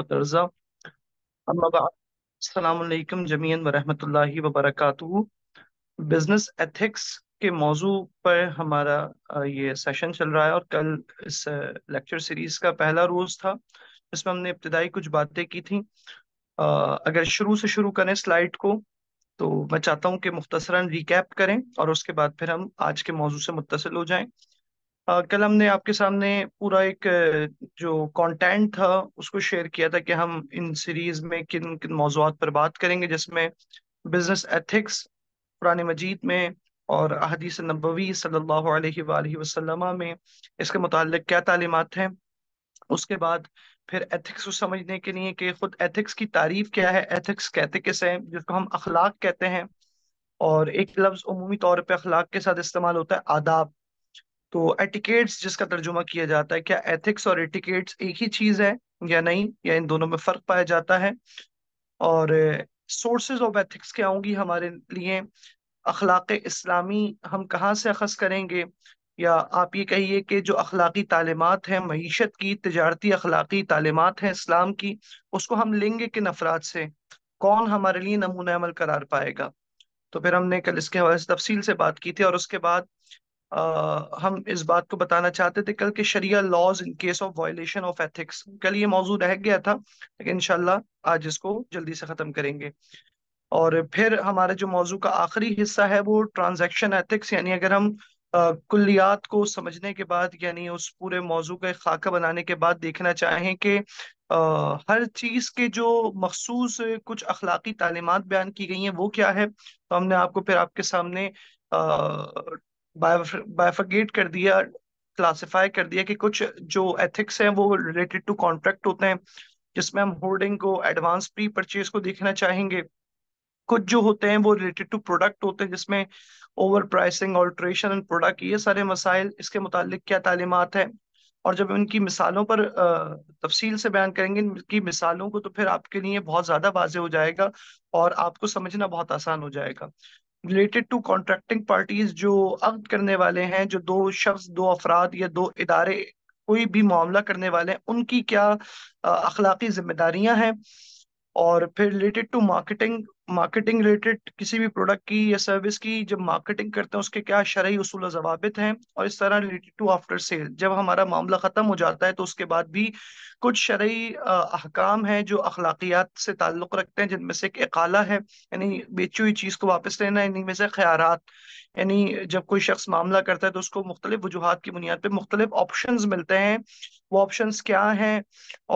अल्लाम जमीन वरहमतुल्लाहि वबरकातुहू बिज़नेस एथिक्स के मौजू पर हमारा ये सेशन चल रहा है और कल इस लेक्चर सीरीज़ का पहला रोज़ था इसमें हमने इब्तदाई कुछ बातें की थी आ, अगर शुरू से शुरू करें स्लाइड को तो मैं चाहता हूँ कि मुख्तसरा रिकैप करें और उसके बाद फिर हम आज के मौजू से मुतसिल हो जाएं Uh, कल हमने आपके सामने पूरा एक जो कंटेंट था उसको शेयर किया था कि हम इन सीरीज में किन किन मौजूद पर बात करेंगे जिसमें बिजनेस एथिक्स पुरानी मजीद में और अहदीस नबवी सल्लल्लाहु अलैहि वसल्लम में इसके मतलब क्या तालीमत हैं उसके बाद फिर एथिक्स को समझने के लिए कि खुद एथिक्स की तारीफ क्या है एथिक्स कहते किसे हैं जिसको हम अखलाक कहते हैं और एक लफ्ज़ अमूमी तौर पर अखलाक के साथ इस्तेमाल होता है आदाब तो एटिकेट्स जिसका तर्जुमा किया जाता है क्या एथिक्स और एटिकेट्स एक ही चीज है या नहीं या इन दोनों में फर्क पाया जाता है और सोर्सेज ऑफ एथिक्स क्या होंगी हमारे लिए अखलाक इस्लामी हम कहाँ से अखज करेंगे या आप ये कहिए कि जो अखलाकी तालीमत हैं मीशत की तजारती अखलाकी तालीमत हैं इस्लाम की उसको हम लेंगे किन अफराद से कौन हमारे लिए नमूना अमल करार पाएगा तो फिर हमने कल इसके हवाले से तफसील से बात की थी और उसके बाद आ, हम इस बात को बताना चाहते थे कल के शरिया laws in case of violation of ethics कल ये मौजूद रह गया था लेकिन इनशाला आज इसको जल्दी से ख़त्म करेंगे और फिर हमारे जो मौजू का आखिरी हिस्सा है वो ट्रांजेक्शन एथिक्स यानी अगर हम कुलियात को समझने के बाद यानी उस पूरे मौजू का खाका बनाने के बाद देखना चाहें कि आ, हर चीज़ के जो मखसूस कुछ अखलाकी तालीमत बयान की गई हैं वो क्या है तो हमने आपको फिर आपके सामने uh, बायफगेट कर दिया क्लासिफाई कर दिया कि कुछ जो एथिक्स हैं वो रिलेटेड टू कॉन्ट्रैक्ट होते हैं जिसमें हम होल्डिंग को एडवांस प्री परचेज को देखना चाहेंगे कुछ जो होते हैं वो रिलेटेड टू प्रोडक्ट होते हैं जिसमें over pricing alteration and product ये सारे मसाइल इसके मुतालिक क्या तालीमत है और जब इनकी मिसालों पर तफसील से बयान करेंगे इनकी मिसालों को तो फिर आपके लिए बहुत ज़्यादा वाज हो जाएगा और आपको समझना बहुत आसान हो जाएगा रिलेटेड टू कॉन्ट्रैक्टिंग पार्टीज जो अक्त करने वाले हैं जो दो शख्स दो अफराद या दो इदारे कोई भी मामला करने वाले हैं उनकी क्या अखलाकी जिम्मेदारियां हैं और फिर related to marketing marketing related किसी भी प्रोडक्ट की या सर्विस की जब मार्केटिंग करते हैं उसके क्या शरा उसूल जवाबित हैं और इस तरह रिलेटेड टू आफ्टर सेल जब हमारा मामला ख़त्म हो जाता है तो उसके बाद भी कुछ शरा अहकाम हैं जो अखलाकियात से ताल्लुक़ रखते हैं जिनमें से एक अकाला है यानी बेची हुई चीज़ को वापस लेना इनमें से ख्याल यानी जब कोई शख्स मामला करता है तो उसको मुख्तलिफ वजूहत की बुनियाद पर मुख्तलि ऑप्शन मिलते हैं वो ऑप्शन क्या हैं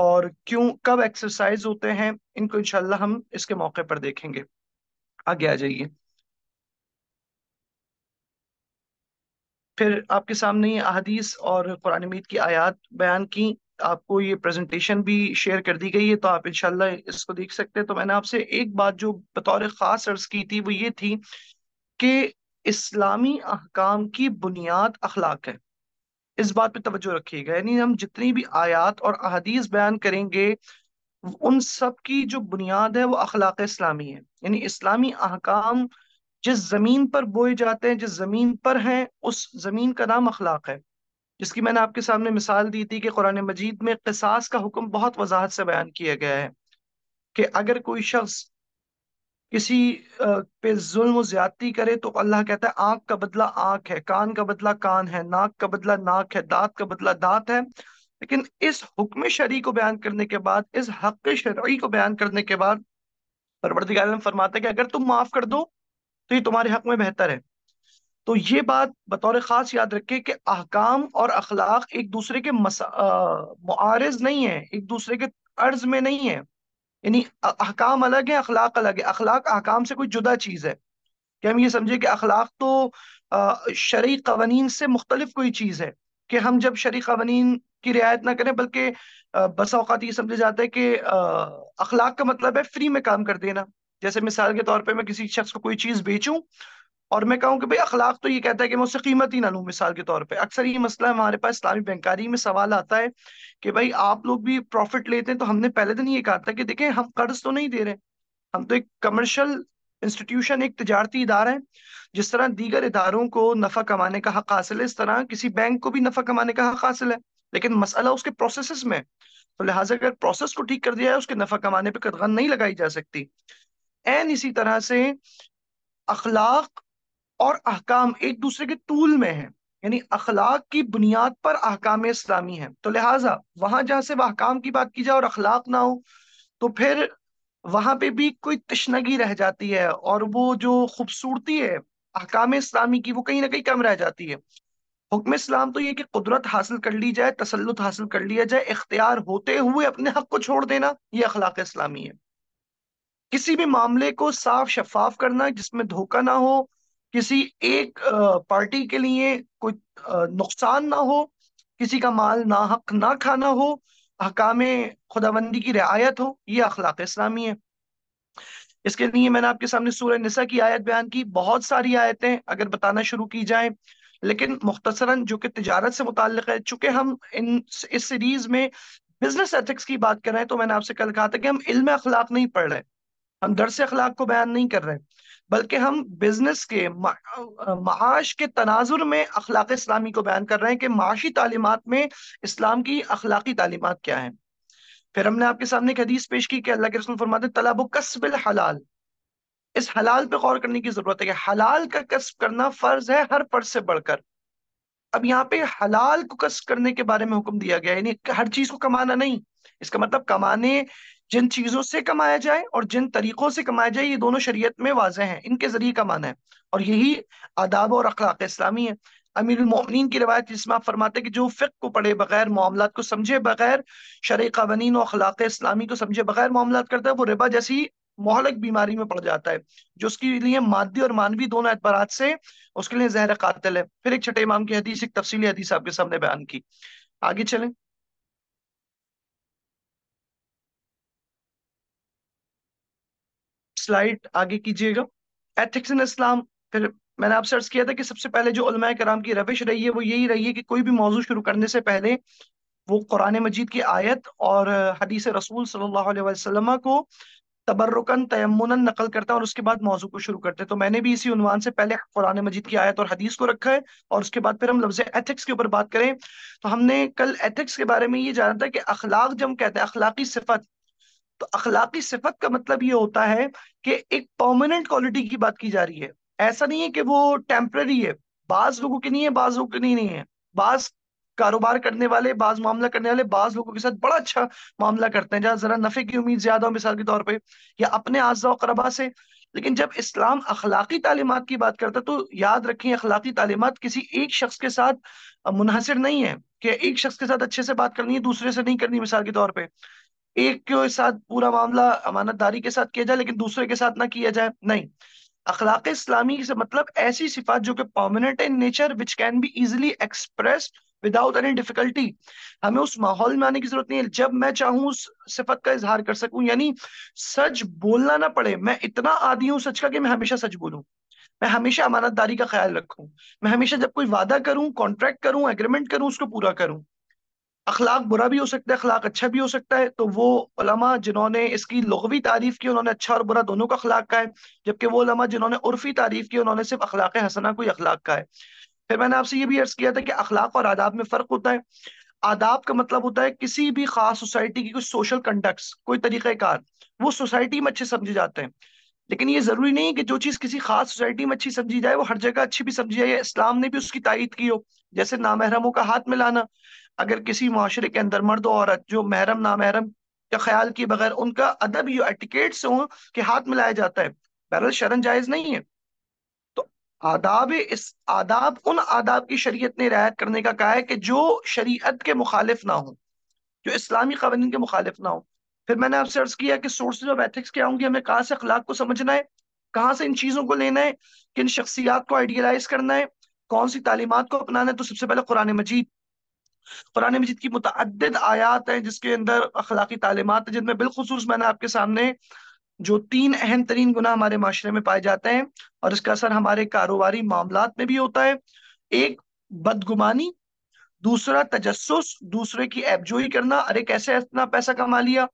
और क्यों कब एक्सरसाइज होते हैं इनको इनशाला हम इसके मौके पर देखेंगे आगे आ जाइए फिर आपके सामने अहदीस और कुरान मीत की आयात बयान की आपको ये प्रेजेंटेशन भी शेयर कर दी गई है तो आप इनशाला इसको देख सकते हैं तो मैंने आपसे एक बात जो बतौर ख़ास अर्ज की थी वो ये थी कि इस्लामी अहकाम की बुनियाद अखलाक है इस बात पे तवज्जो रखिएगा यानी हम जितनी भी आयात और अहदीस बयान करेंगे उन सब की जो बुनियाद है वो अखलाक इस्लामी है यानी इस्लामी अहकाम जिस जमीन पर बोए जाते हैं जिस जमीन पर हैं उस जमीन का नाम अखलाक है जिसकी मैंने आपके सामने मिसाल दी थी कि कुरान मजीद में कसास का हुक्म बहुत वजाहत से बयान किया गया है कि अगर कोई शख्स किसी पे जुल्म ज्यादती करे तो अल्लाह कहता है आंख का बदला आंख है कान का बदला कान है नाक का बदला नाक है दांत का बदला दांत है लेकिन इस हुक्म शरी को बयान करने के बाद इस हक शरी को बयान करने के बाद परवरदिगार फरमाता है कि अगर तुम माफ कर दो तो ये तुम्हारे हक में बेहतर है तो ये बात बतौर ख़ास याद रखे कि अहकाम और अखलाक एक दूसरे के मुआरज नहीं है एक दूसरे के अर्ज में नहीं है यानी अहकाम अलग है अखलाक अलग है अखलाक अहकाम से कोई जुदा चीज़ है कि हम ये समझे कि अखलाक तो शरी कवानीन से मुख्तलिफ कोई चीज़ है कि हम जब शरी कवानीन की रियायत ना करें बल्कि बसा अवत ये समझा जाता है कि अखलाक का मतलब है फ्री में काम कर देना जैसे मिसाल के तौर पर मैं किसी शख्स को कोई चीज़ बेचू और मैं कहूँ कि भाई अखलाक तो ये कहता है कि मैं उससे कीमत ही ना लू मिसाल के तौर पे अक्सर ये मसला हमारे पास इस्लामी बैंकारी में सवाल आता है कि भाई आप लोग भी प्रॉफिट लेते हैं तो हमने पहले दिन ये कहा था कि देखें हम कर्ज तो नहीं दे रहे हम तो एक कमर्शल इंस्टीट्यूशन एक तजारती इदारा है जिस तरह दीगर इदारों को नफा कमाने का हक हासिल है इस तरह किसी बैंक को भी नफा कमाने का हक हासिल है लेकिन मसला उसके प्रोसेस में तो लिहाजा अगर प्रोसेस को ठीक कर दिया है उसके नफा कमाने पर कदगन नहीं लगाई जा सकती एन इसी तरह से अखलाक और अहकाम एक दूसरे के टूल में है यानी अखलाक की बुनियाद पर अहकाम इस्लामी है तो लिहाजा वहां जहां से अहकाम की बात की जाए और अखलाक ना हो तो फिर वहां पे भी कोई तश्नगी रह जाती है और वो जो खूबसूरती है अहकाम इस्लामी की वो कहीं ना कहीं कम रह जाती है हुक्म इस्लाम तो ये कि कुदरत हासिल कर ली जाए तसलुत हासिल कर लिया जाए इख्तियार होते हुए अपने हक को छोड़ देना ये अखलाक इस्लामी है किसी भी मामले को साफ शफाफ करना जिसमें धोखा ना हो किसी एक पार्टी के लिए कोई नुकसान ना हो किसी का माल ना हक ना खाना हो हकाम खुदाबंदी की रियायत हो ये अखलाक इस्लामी है इसके लिए मैंने आपके सामने सूर्य निसा की आयत बयान की बहुत सारी आयतें अगर बताना शुरू की जाए लेकिन मुख्तसरा जो कि तजारत से मुतल है चूंकि हम इन इस सीरीज में बिजनेस एथिक्स की बात कर रहे हैं तो मैंने आपसे कल कहा था कि हम इल्म अखलाक नहीं पढ़ रहे हम दरस अखलाक को बयान नहीं कर रहे बल्कि हम बिजनेस के माश के तनाजुर में अखलाक इस्लामी को बयान कर रहे हैं कि माशी तालीमत में इस्लाम की अखलाकी तालीमत क्या है फिर हमने आपके सामने एक हदीस पेश की कि अल्लाह के रसूल फरमाते तलाब कस्बिल हलाल इस हलाल पे गौर करने की जरूरत है कि हलाल का कस्ब करना फर्ज है हर फर्ज से बढ़कर अब यहाँ पे हलाल को कस्ब करने के बारे में हुक्म दिया गया है यानी हर चीज को कमाना नहीं इसका मतलब कमाने जिन चीजों से कमाया जाए और जिन तरीकों से कमाया जाए ये दोनों शरीयत में वाजह हैं इनके जरिए कमाना है और यही आदाब और अखलाक इस्लामी है अमीर उमिन की रवायत जिसमें आप फरमाते कि जो फ़िक को पढ़े बगैर मामला को समझे बगैर शर कवानीन और अखलाक इस्लामी को समझे बगैर मामला करता है वो रिबा जैसी मोहलक बीमारी में पड़ जाता है जो उसके लिए मादी और मानवी दोनों एतबार से उसके लिए जहर कातिल है फिर एक छठे इमाम की हदीस एक तफसीली हदीस आपके सामने बयान की आगे चलें स्लाइड आगे कीजिएगा एथिक्स इन इस्लाम फिर मैंने आपसे अर्ज किया था कि सबसे पहले जो उलमा कराम की रविश रही है वो यही रही है कि कोई भी मौजू शुरू करने से पहले वो कुरान मजीद की आयत और हदीस रसूल सल्लल्लाहु अलैहि वसल्लम को तबर्रुकन तयमुन नकल करता है और उसके बाद मौजू को शुरू करते हैं तो मैंने भी इसी उनवान से पहले कुरान मजीद की आयत और हदीस को रखा है और उसके बाद फिर हम लफ्ज एथिक्स के ऊपर बात करें तो हमने कल एथिक्स के बारे में ये जाना था कि अखलाक जब हम कहते हैं अखलाकी सिफत तो अखलाकी सिफत का मतलब ये होता है कि एक पर्मानेंट क्वालिटी की बात की जा रही है ऐसा नहीं है कि वो टेम्प्रेरी है बाज लोगों के नहीं है बाज लोगों के नहीं, नहीं है बाज कारोबार करने वाले बाज मामला करने वाले बाज लोगों के साथ बड़ा अच्छा मामला करते हैं जहाँ जरा नफे की उम्मीद ज्यादा हो मिसाल के तौर पर या अपने आजा करबा से लेकिन जब इस्लाम अखलाकी तालीमत की बात करता है तो याद रखें अखलाकी तालीमत किसी एक शख्स के साथ मुनहसर नहीं है कि एक शख्स के साथ अच्छे से बात करनी है दूसरे से नहीं करनी मिसाल के तौर पर एक के साथ पूरा मामला अमानतदारी के साथ किया जाए लेकिन दूसरे के साथ ना किया जाए नहीं अखलाक इस्लामी से मतलब ऐसी सिफात जो कि permanent in nature which can be easily express without any difficulty हमें उस माहौल में आने की जरूरत नहीं है जब मैं चाहूँ उस सिफत का इजहार कर सकूं यानी सच बोलना ना पड़े मैं इतना आदि हूँ सच का कि मैं हमेशा सच बोलूँ मैं हमेशा अमानतदारी का ख्याल रखूं मैं हमेशा जब कोई वादा करूं कॉन्ट्रैक्ट करूं एग्रीमेंट करूं उसको पूरा करूं अखलाक बुरा भी हो सकता है अखलाक अच्छा भी हो सकता है तो वो उलमा जिन्होंने इसकी लघवी तारीफ की उन्होंने अच्छा और बुरा दोनों का अखलाक का है जबकि वो उलमा जिन्होंने उर्फी तारीफ की उन्होंने सिर्फ अखलाक हसना को ही अखलाक का है फिर मैंने आपसे ये भी अर्ज किया था कि अखलाक और आदाब में फ़र्क होता है आदाब का मतलब होता है किसी भी खास सोसाइटी की कुछ सोशल कंडक्ट्स कोई तरीक़ाकार वो सोसाइटी में अच्छे समझे जाते हैं लेकिन ये ज़रूरी नहीं है कि जो चीज़ किसी खास सोसाइटी में अच्छी समझी जाए वो हर जगह अच्छी भी समझी जाए इस्लाम ने भी उसकी तायद की हो जैसे नामहरमों का हाथ मिलाना अगर किसी माशरे के अंदर मर्द औरत जो महरम नामहरम का ख्याल किए बगैर उनका अदब या एटिकेट से हो कि हाथ मिलाया जाता है बहरल शरण जायज़ नहीं है आदाब इस आदाब उन आदाब की शरीयत ने रियायत करने का कहा है कि जो शरीयत के मुखालिफ ना हो जो इस्लामी कवानीन के मुखालिफ ना हो फिर मैंने आपसे अर्ज किया कि सोर्स ऑफ एथिक्स क्या होंगी हमें कहाँ से अखलाक को समझना है कहाँ से इन चीज़ों को लेना है किन शख्सियात को आइडियलाइज करना है कौन सी तालीमत को अपनाना है तो सबसे पहले कुरान मजीद कुरान मजीद की मुतद आयात हैं जिसके अंदर अखलाकी तालीमत है जिनमें बिलखसूस मैंने आपके सामने जो तीन अहम तरीन गुना हमारे माशरे में पाए जाते हैं और इसका असर हमारे कारोबारी मामला में भी होता है एक बदगुमानी दूसरा तजस्स दूसरे की एपजोई करना अरे कैसे इतना पैसा कमा लिया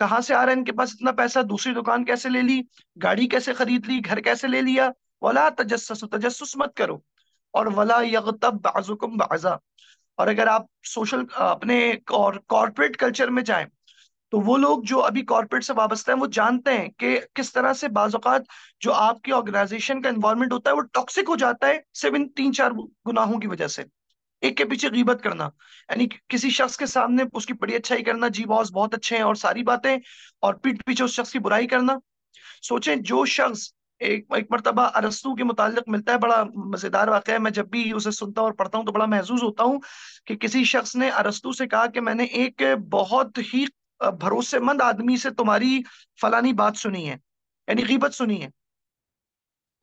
कहाँ से आ रहा है इनके पास इतना पैसा दूसरी दुकान कैसे ले ली गाड़ी कैसे खरीद ली घर कैसे ले लिया वला तजस्स तजस्स मत करो और वला यगतब बाजा और अगर आप सोशल अपने कॉरपोरेट कल्चर में जाएं तो वो लोग जो अभी कॉर्पोरेट से वाबस्ता हैं वो जानते हैं कि किस तरह से बाजात जो आपकी ऑर्गेनाइजेशन का इन्वायरमेंट होता है वो टॉक्सिक हो जाता है सिर्फ इन तीन चार गुनाहों की वजह से एक के पीछे गीबत करना यानी किसी शख्स के सामने उसकी बड़ी अच्छाई करना जी बॉस बहुत अच्छे हैं और सारी बातें और पीठ पीछे उस शख्स की बुराई करना सोचें जो शख्स एक एक मरतबा अरस्तु के मुतालिक मिलता है बड़ा मजेदार वाक़ है मैं जब भी उसे सुनता हूँ और पढ़ता हूँ तो बड़ा महसूस होता हूँ कि किसी शख्स ने अरस्तु से कहा कि मैंने एक बहुत ही भरोसेमंद आदमी से तुम्हारी फलानी बात सुनी है यानी गिबत सुनी है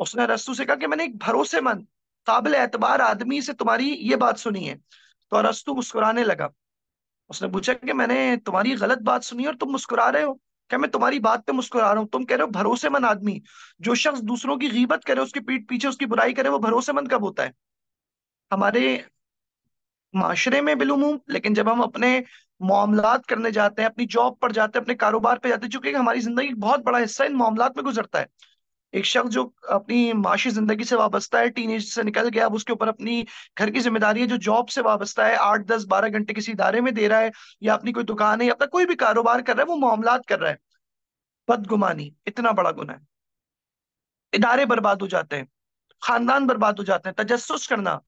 उसने रस्तू से कहा कि मैंने एक भरोसेमंद काबिल एतबार आदमी से तुम्हारी ये बात सुनी है तो अरस्तु मुस्कुराने लगा उसने पूछा कि मैंने तुम्हारी गलत बात सुनी और तुम मुस्कुरा रहे हो क्या मैं तुम्हारी बात पे मुस्कुरा रहा हूँ तुम कह रहे हो भरोसेमंद आदमी जो शख्स दूसरों की गीबत करे उसके पीठ पीछे उसकी बुराई करे वो भरोसेमंद कब होता है हमारे माशरे में बिलूमूम लेकिन जब हम अपने मामला करने जाते हैं अपनी जॉब पर जाते हैं अपने कारोबार पे जाते हैं चूंकि हमारी जिंदगी बहुत बड़ा हिस्सा इन मामला में गुजरता है एक शख्स जो अपनी माशी जिंदगी से वाबस्ता है टीन से निकल गया अब उसके ऊपर अपनी घर की जिम्मेदारी है जो जॉब से वाबस्ता है आठ दस बारह घंटे किसी इदारे में दे रहा है या अपनी कोई दुकान है या अपना कोई भी कारोबार कर रहा है वो मामला कर रहा है बदगुमानी इतना बड़ा गुना है इदारे बर्बाद हो जाते हैं खानदान बर्बाद हो जाते हैं तजस्स करना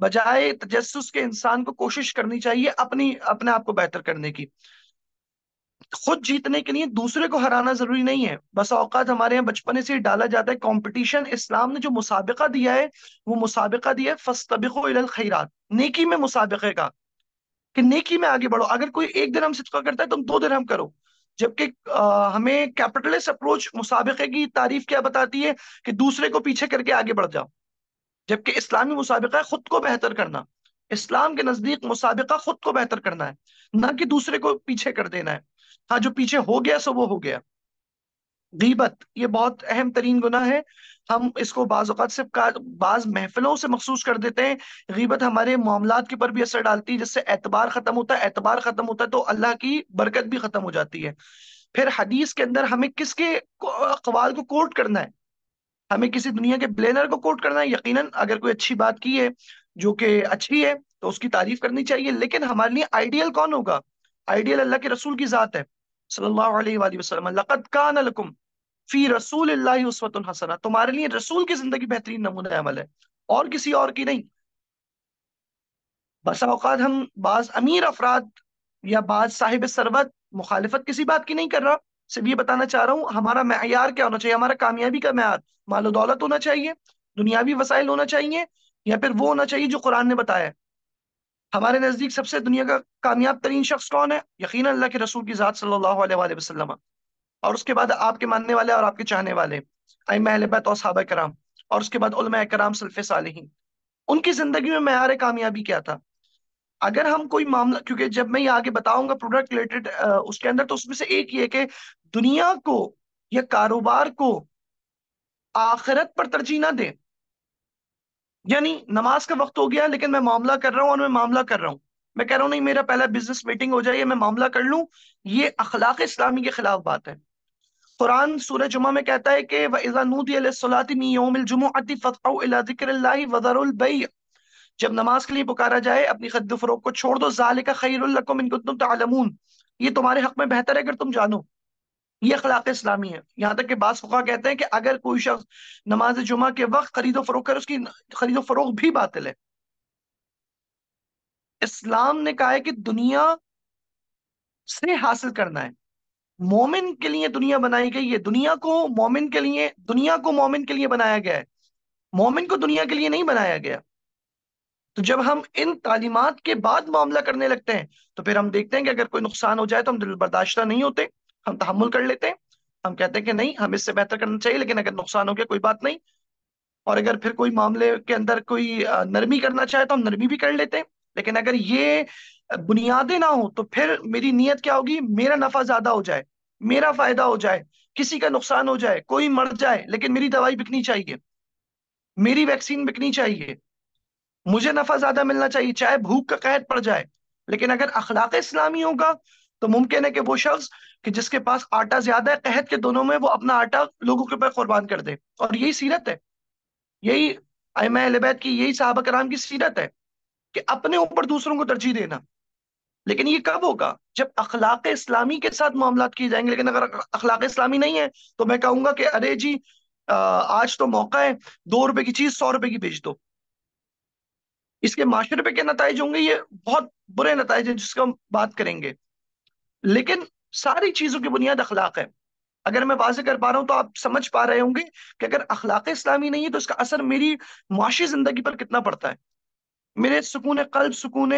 बजाय तजस्स के इंसान को कोशिश करनी चाहिए अपनी अपने आप को बेहतर करने की खुद जीतने के लिए दूसरे को हराना जरूरी नहीं है बस औकात हमारे यहाँ बचपने से ही डाला जाता है कंपटीशन इस्लाम ने जो मुसाबिका दिया है वो मुसाबिका दिया है फस्तबिको खैरात नेकी में मुसाबिके का कि नेकी में आगे बढ़ो अगर कोई एक दिन हम सिचका करता है तो दो दिन हम करो जबकि हमें कैपिटलिस्ट अप्रोच मुसाबिके की तारीफ क्या बताती है कि दूसरे को पीछे करके आगे बढ़ जाओ जबकि इस्लामी मुसाबिका खुद को बेहतर करना इस्लाम के नजदीक मुसाबिका खुद को बेहतर करना है ना कि दूसरे को पीछे कर देना है हाँ जो पीछे हो गया सो वो हो गया गीबत ये बहुत अहम तरीन गुना है हम इसको बाज़ात से बाज महफिलों से मखसूस कर देते हैं गीबत हमारे मामला के ऊपर भी असर डालती है जिससे एतबार ख़त्म होता है एतबार ख़त्म होता है तो अल्लाह की बरकत भी ख़त्म हो जाती है फिर हदीस के अंदर हमें किसके कवाल को कोट करना है हमें किसी दुनिया के ब्लेनर को कोट करना है यकीनन अगर कोई अच्छी बात की है जो कि अच्छी है तो उसकी तारीफ करनी चाहिए लेकिन हमारे लिए आइडियल कौन होगा आइडियल अल्लाह के रसूल की ज़ात है सल्लल्लाहु अलैहि वसल्लम लक़द कान लकुम फी रसूल अल्लाह हसना तुम्हारे लिए रसूल की ज़िंदगी बेहतरीन नमूना अमल है और किसी और की नहीं बस अवकात हम बाज अमीर अफराद या बाज साहिब सरबत मुखालफत किसी बात की नहीं कर रहा सिर्फ ये बताना चाह रहा हूँ हमारा मैार क्या होना चाहिए हमारा कामयाबी का मैार मालो दौलत होना चाहिए दुनियावी वसाइल होना चाहिए या फिर वो होना चाहिए जो कुरान ने बताया हमारे नजदीक सबसे दुनिया का कामयाब तरीन शख्स कौन है यकीन अल्लाह के रसूल की ज़ात सल्लल्लाहु अलैहि वसल्लम और उसके बाद आपके मानने वाले और आपके चाहने वाले आई महलबत और कराम और उसके बाद उलमा कराम सल्फ़ साल उनकी ज़िंदगी में मैार कामयाबी क्या था अगर हम कोई मामला क्योंकि जब मैं ये आगे बताऊंगा प्रोडक्ट रिलेटेड उसके अंदर तो उसमें से एक ये कि दुनिया को या कारोबार को आखिरत पर तरजीह ना दें यानी नमाज का वक्त हो गया लेकिन मैं मामला कर रहा हूँ और मैं मामला कर रहा हूँ मैं कह रहा हूँ नहीं मेरा पहला बिजनेस मीटिंग हो जाए मैं मामला कर लूँ ये अखलाक इस्लामी के खिलाफ बात है कुरान सूर्य जुमा में कहता है कि वज़ानूदीसलातिमी योमिलजुमअति फ़तफ़िक्र वज़रुलबई जब नमाज के लिए पुकारा जाए अपनी खद फरोग को छोड़ दो जाले का खैरकुम इनको ये तुम्हारे हक में बेहतर है अगर तुम जानो ये अखलाक इस्लामी है यहाँ तक कि बास फुका कहते हैं कि अगर कोई शख्स नमाज जुमा के वक्त खरीदो फरोख कर उसकी खरीदो फरोख भी बातिल है इस्लाम ने कहा है कि दुनिया से हासिल करना है मोमिन के लिए दुनिया बनाई गई है दुनिया को मोमिन के लिए दुनिया को मोमिन के लिए बनाया गया है मोमिन को दुनिया के लिए नहीं बनाया गया तो जब हम इन तालीमत के बाद मामला करने लगते हैं तो फिर हम देखते हैं कि अगर कोई नुकसान हो जाए तो हम दिल बर्दाश्ता नहीं होते हम तहमुल कर लेते हैं हम कहते हैं कि नहीं हम इससे बेहतर करना चाहिए लेकिन अगर नुकसान हो गया कोई बात नहीं और अगर फिर कोई मामले के अंदर कोई नरमी करना चाहे तो हम नरमी भी कर लेते हैं लेकिन अगर ये बुनियादे ना हो तो फिर मेरी नीयत क्या होगी मेरा नफा ज्यादा हो जाए मेरा फायदा हो जाए किसी का नुकसान हो जाए कोई मर जाए लेकिन मेरी दवाई बिकनी चाहिए मेरी वैक्सीन बिकनी चाहिए मुझे नफा ज्यादा मिलना चाहिए चाहे भूख का कैद पड़ जाए लेकिन अगर अखलाक इस्लामी होगा तो मुमकिन है कि वो शख्स कि जिसके पास आटा ज्यादा है कहत के दोनों में वो अपना आटा लोगों के ऊपर कुर्बान कर दे और यही सीरत है यही अहमैद की यही साहब कराम की सीरत है कि अपने ऊपर दूसरों को तरजीह देना लेकिन ये कब होगा जब अखलाक इस्लामी के साथ मामला किए जाएंगे लेकिन अगर अखलाक इस्लामी नहीं है तो मैं कहूँगा कि अरे जी आज तो मौका है दो रुपए की चीज सौ रुपए की बेच दो इसके माशरे पे क्या नतज होंगे ये बहुत बुरे नतज हैं जिसको हम बात करेंगे लेकिन सारी चीज़ों की बुनियाद अखलाक है अगर मैं वाजे कर पा रहा हूँ तो आप समझ पा रहे होंगे कि अगर अखलाक इस्लामी नहीं है तो इसका असर मेरी मुआशी जिंदगी पर कितना पड़ता है मेरे सुकून कल्ब सुकून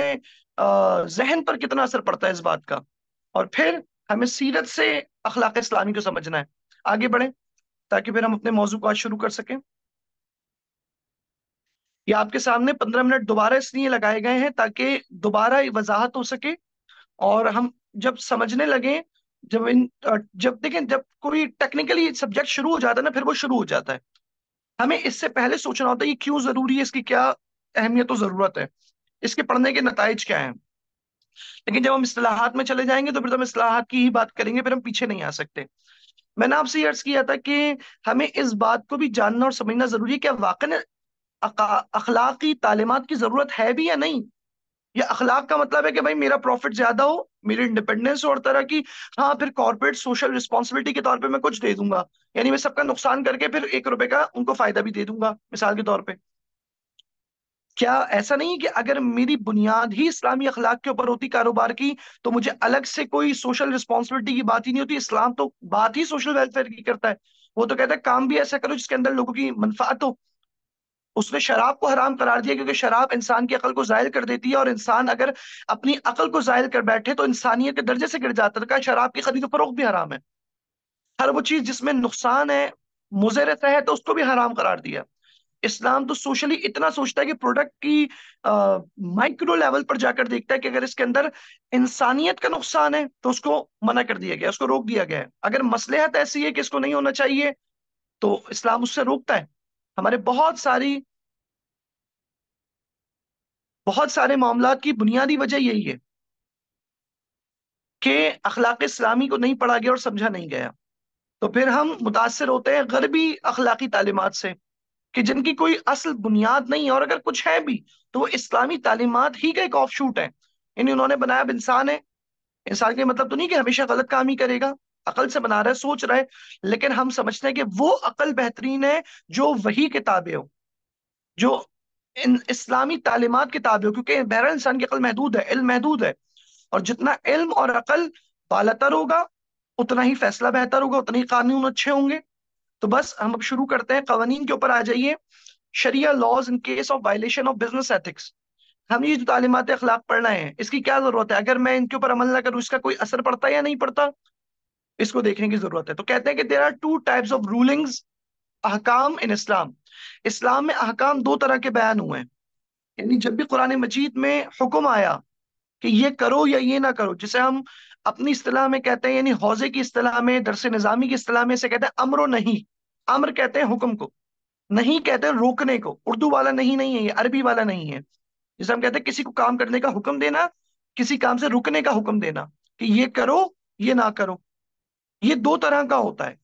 जहन पर कितना असर पड़ता है इस बात का और फिर हमें सीरत से अखलाक इस्लामी को समझना है आगे बढ़े ताकि फिर हम अपने मौजू को आज शुरू कर सकें ये आपके सामने पंद्रह मिनट दोबारा इसलिए लगाए गए हैं ताकि दोबारा वजाहत हो सके और हम जब समझने लगे जब इन जब देखें जब कोई टेक्निकली सब्जेक्ट शुरू हो जाता है ना फिर वो शुरू हो जाता है हमें इससे पहले सोचना होता है ये क्यों जरूरी है इसकी क्या अहमियत और जरूरत है इसके पढ़ने के नतज क्या है लेकिन जब हम असलाहत में चले जाएंगे तो फिर तो हम असलाहत की ही बात करेंगे फिर हम पीछे नहीं आ सकते मैंने आपसे ये अर्ज किया था कि हमें इस बात को भी जानना और समझना जरूरी है कि वाकई अखलाकी तालीमत की ज़रूरत है भी या नहीं या अखलाक का मतलब है कि भाई मेरा प्रॉफिट ज्यादा हो मेरी इंडिपेंडेंस और तरह की हाँ फिर कॉर्पोरेट सोशल रिस्पॉन्सिबिलिटी के तौर पे मैं कुछ दे दूंगा यानी मैं सबका नुकसान करके फिर एक रुपए का उनको फायदा भी दे दूंगा मिसाल के तौर पे क्या ऐसा नहीं कि अगर मेरी बुनियाद ही इस्लामी अखलाक के ऊपर होती कारोबार की तो मुझे अलग से कोई सोशल रिस्पॉन्सिबिलिटी की बात ही नहीं होती इस्लाम तो बात ही सोशल वेलफेयर की करता है वो तो कहता है काम भी ऐसा करो जिसके अंदर लोगों की मनफात हो उसने शराब को हराम करार दिया क्योंकि शराब इंसान की अकल को जायल कर देती है और इंसान अगर अपनी अकल को जायल कर बैठे तो इंसानियत के दर्जे से गिर जाता था तो शराब की खरीद फरोख भी हराम है हर वो चीज जिसमें नुकसान है रहता है तो उसको भी हराम करार दिया इस्लाम तो सोशली इतना सोचता है कि प्रोडक्ट की माइक्रो लेवल पर जाकर देखता है कि अगर इसके अंदर इंसानियत का नुकसान है तो उसको मना कर दिया गया उसको रोक दिया गया है अगर मसलहत ऐसी है कि इसको नहीं होना चाहिए तो इस्लाम उससे रोकता है हमारे बहुत सारी बहुत सारे मामला की बुनियादी वजह यही है कि अखलाक इस्लामी को नहीं पढ़ा गया और समझा नहीं गया तो फिर हम मुतासर होते हैं गरबी अखलाकी तालीमत से कि जिनकी कोई असल बुनियाद नहीं है और अगर कुछ है भी तो वो इस्लामी तालीमत ही का एक ऑफ शूट है यानी उन्होंने बनाया अब इंसान है इंसान के मतलब तो नहीं कि हमेशा गलत काम ही करेगा अकल से बना रहा है सोच रहा है लेकिन हम समझते हैं कि वो अकल बेहतरीन है जो वही किताबें हो जो इन इस्लामी तालीमत के ताबे हो क्योंकि बहर इंसान की अकल महदूद है इल्म महदूद है और जितना इल्म और अकल बालतर होगा उतना ही फैसला बेहतर होगा उतने ही कानून अच्छे होंगे तो बस हम अब शुरू करते हैं कवानीन के ऊपर आ जाइए शरिया laws in case of violation of business ethics हम ये जो तालीमत अखलाक पढ़ना है इसकी क्या जरूरत है अगर मैं इनके ऊपर अमल ना करूँ इसका कोई असर पड़ता है या नहीं पड़ता इसको देखने की जरूरत है तो कहते हैं कि there are two types of rulings अहकाम इन इस्लाम इस्लाम में अहकाम दो तरह के बयान हुए हैं यानी जब भी कुरान मजीद में हुक्म आया कि ये करो या ये ना करो जिसे हम अपनी असलाह में कहते हैं यानी हौजे की असलाह में दरस निज़ामी की असलाह में इसे कहते हैं अमर नहीं अमर कहते हैं हुक्म को नहीं कहते हैं रोकने को उर्दू वाला नहीं नहीं है ये अरबी वाला नहीं है जिसे हम कहते हैं किसी को काम करने का हुक्म देना किसी काम से रुकने का हुक्म देना कि ये करो ये ना करो ये दो तरह का होता है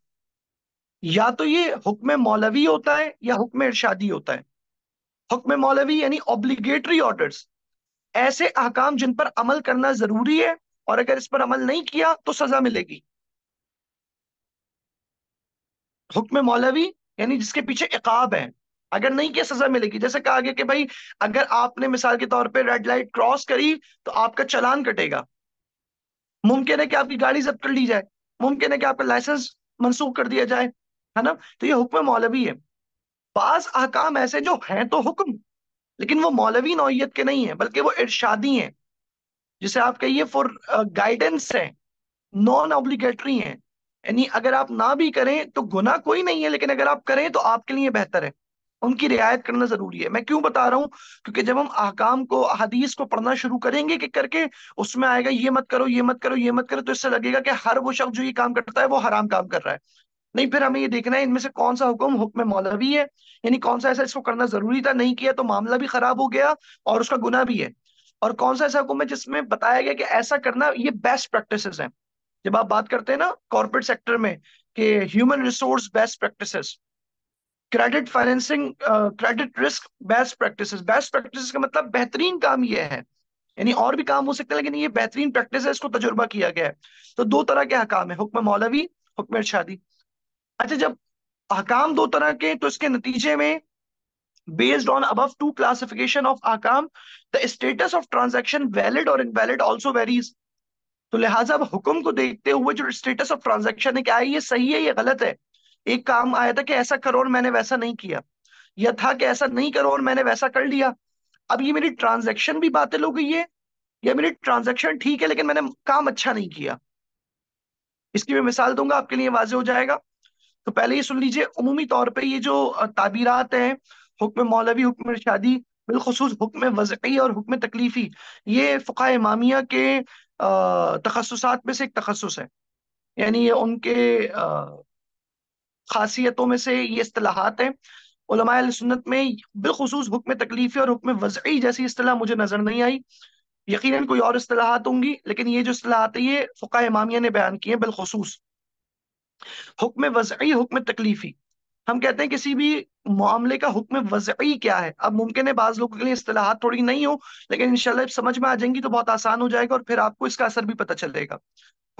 या तो ये हुक्म मौलवी होता है या हुक्म इर्शादी होता है हुक्म मौलवी यानी ऑब्लिगेटरी ऑर्डर्स ऐसे अहकाम जिन पर अमल करना जरूरी है और अगर इस पर अमल नहीं किया तो सजा मिलेगी हुक्म मौलवी यानी जिसके पीछे इकाब है अगर नहीं किया सजा मिलेगी जैसे कहा गया कि भाई अगर आपने मिसाल के तौर पे रेड लाइट क्रॉस करी तो आपका चलान कटेगा मुमकिन है कि आपकी गाड़ी जब्त कर ली जाए मुमकिन है कि आपका लाइसेंस मनसूख कर दिया जाए है ना तो ये हुक्म मौलवी है पास अहकाम ऐसे जो हैं तो हुक्म लेकिन वो मौलवी नौीयत के नहीं है बल्कि वो इर्शादी हैं जिसे आप कहिए फॉर गाइडेंस है नॉन ऑब्लिगेटरी है यानी अगर आप ना भी करें तो गुना कोई नहीं है लेकिन अगर आप करें तो आपके लिए बेहतर है उनकी रियायत करना जरूरी है मैं क्यों बता रहा हूँ क्योंकि जब हम अहकाम को हदीस को पढ़ना शुरू करेंगे कि करके उसमें आएगा ये मत करो ये मत करो ये मत करो तो इससे लगेगा कि हर वो शख्स जो ये काम करता है वो हराम काम कर रहा है नहीं फिर हमें ये देखना है इनमें से कौन सा हुक्म हुक्म मौलवी है यानी कौन सा ऐसा इसको करना जरूरी था नहीं किया तो मामला भी खराब हो गया और उसका गुना भी है और कौन सा ऐसा हुक्म है जिसमें बताया गया कि ऐसा करना ये बेस्ट प्रैक्टिस है जब आप बात करते हैं ना कॉर्पोरेट सेक्टर में कि human resource best practice credit financing credit risk best practice best practice का मतलब बेहतरीन काम यह है यानी और भी काम हो सकते हैं लेकिन ये बेहतरीन प्रैक्टिस है इसको तजुर्बा किया गया है तो दो तरह के हकाम है हुक्म मौलवी हुक्म शादी अच्छा जब अहकाम दो तरह के तो इसके नतीजे में बेस्ड ऑन अब two classification of ahkam the status of transaction valid और इनवैलिड ऑल्सो वेरीज तो लिहाजा अब हुक्म को देखते हुए जो स्टेटस ऑफ ट्रांजेक्शन है क्या है ये सही है ये गलत है एक काम आया था कि ऐसा करो और मैंने वैसा नहीं किया या था कि ऐसा नहीं करो और मैंने वैसा कर लिया अब ये मेरी ट्रांजेक्शन भी बातें हो गई है या मेरी ट्रांजेक्शन ठीक है लेकिन मैंने काम अच्छा नहीं किया इसकी मैं मिसाल दूंगा आपके लिए वाजे हो जाएगा तो पहले ये सुन लीजिए अमूमी तौर पर ये जो ताबीरत है हुक्म मौलवी हुक्म शादी बिलखसूस हुक्म वजही और हुक्म तकलीफी ये फ़ा इमामिया के तखसात में से एक तखसस है यानी ये उनके खासियतों में से ये असलाहत हैं सुन्नत में बिलखसूस हुक्म तकलीफी और हुक्म वजही जैसी असलाह मुझे नज़र नहीं आई यकीनन कोई और असलाहत होंगी लेकिन ये जो असलाहत है ये फ़ुका इमामिया ने बयान किए हैं बिलखसूस हुक्म वजी हुक्म तकलीफी हम कहते हैं किसी भी मामले का हुक्म वजी क्या है अब मुमकिन है बाज लोगों के लिए असलाहत थोड़ी नहीं हो लेकिन इंशाल्लाह समझ में आ जाएंगी तो बहुत आसान हो जाएगा और फिर आपको इसका असर भी पता चलेगा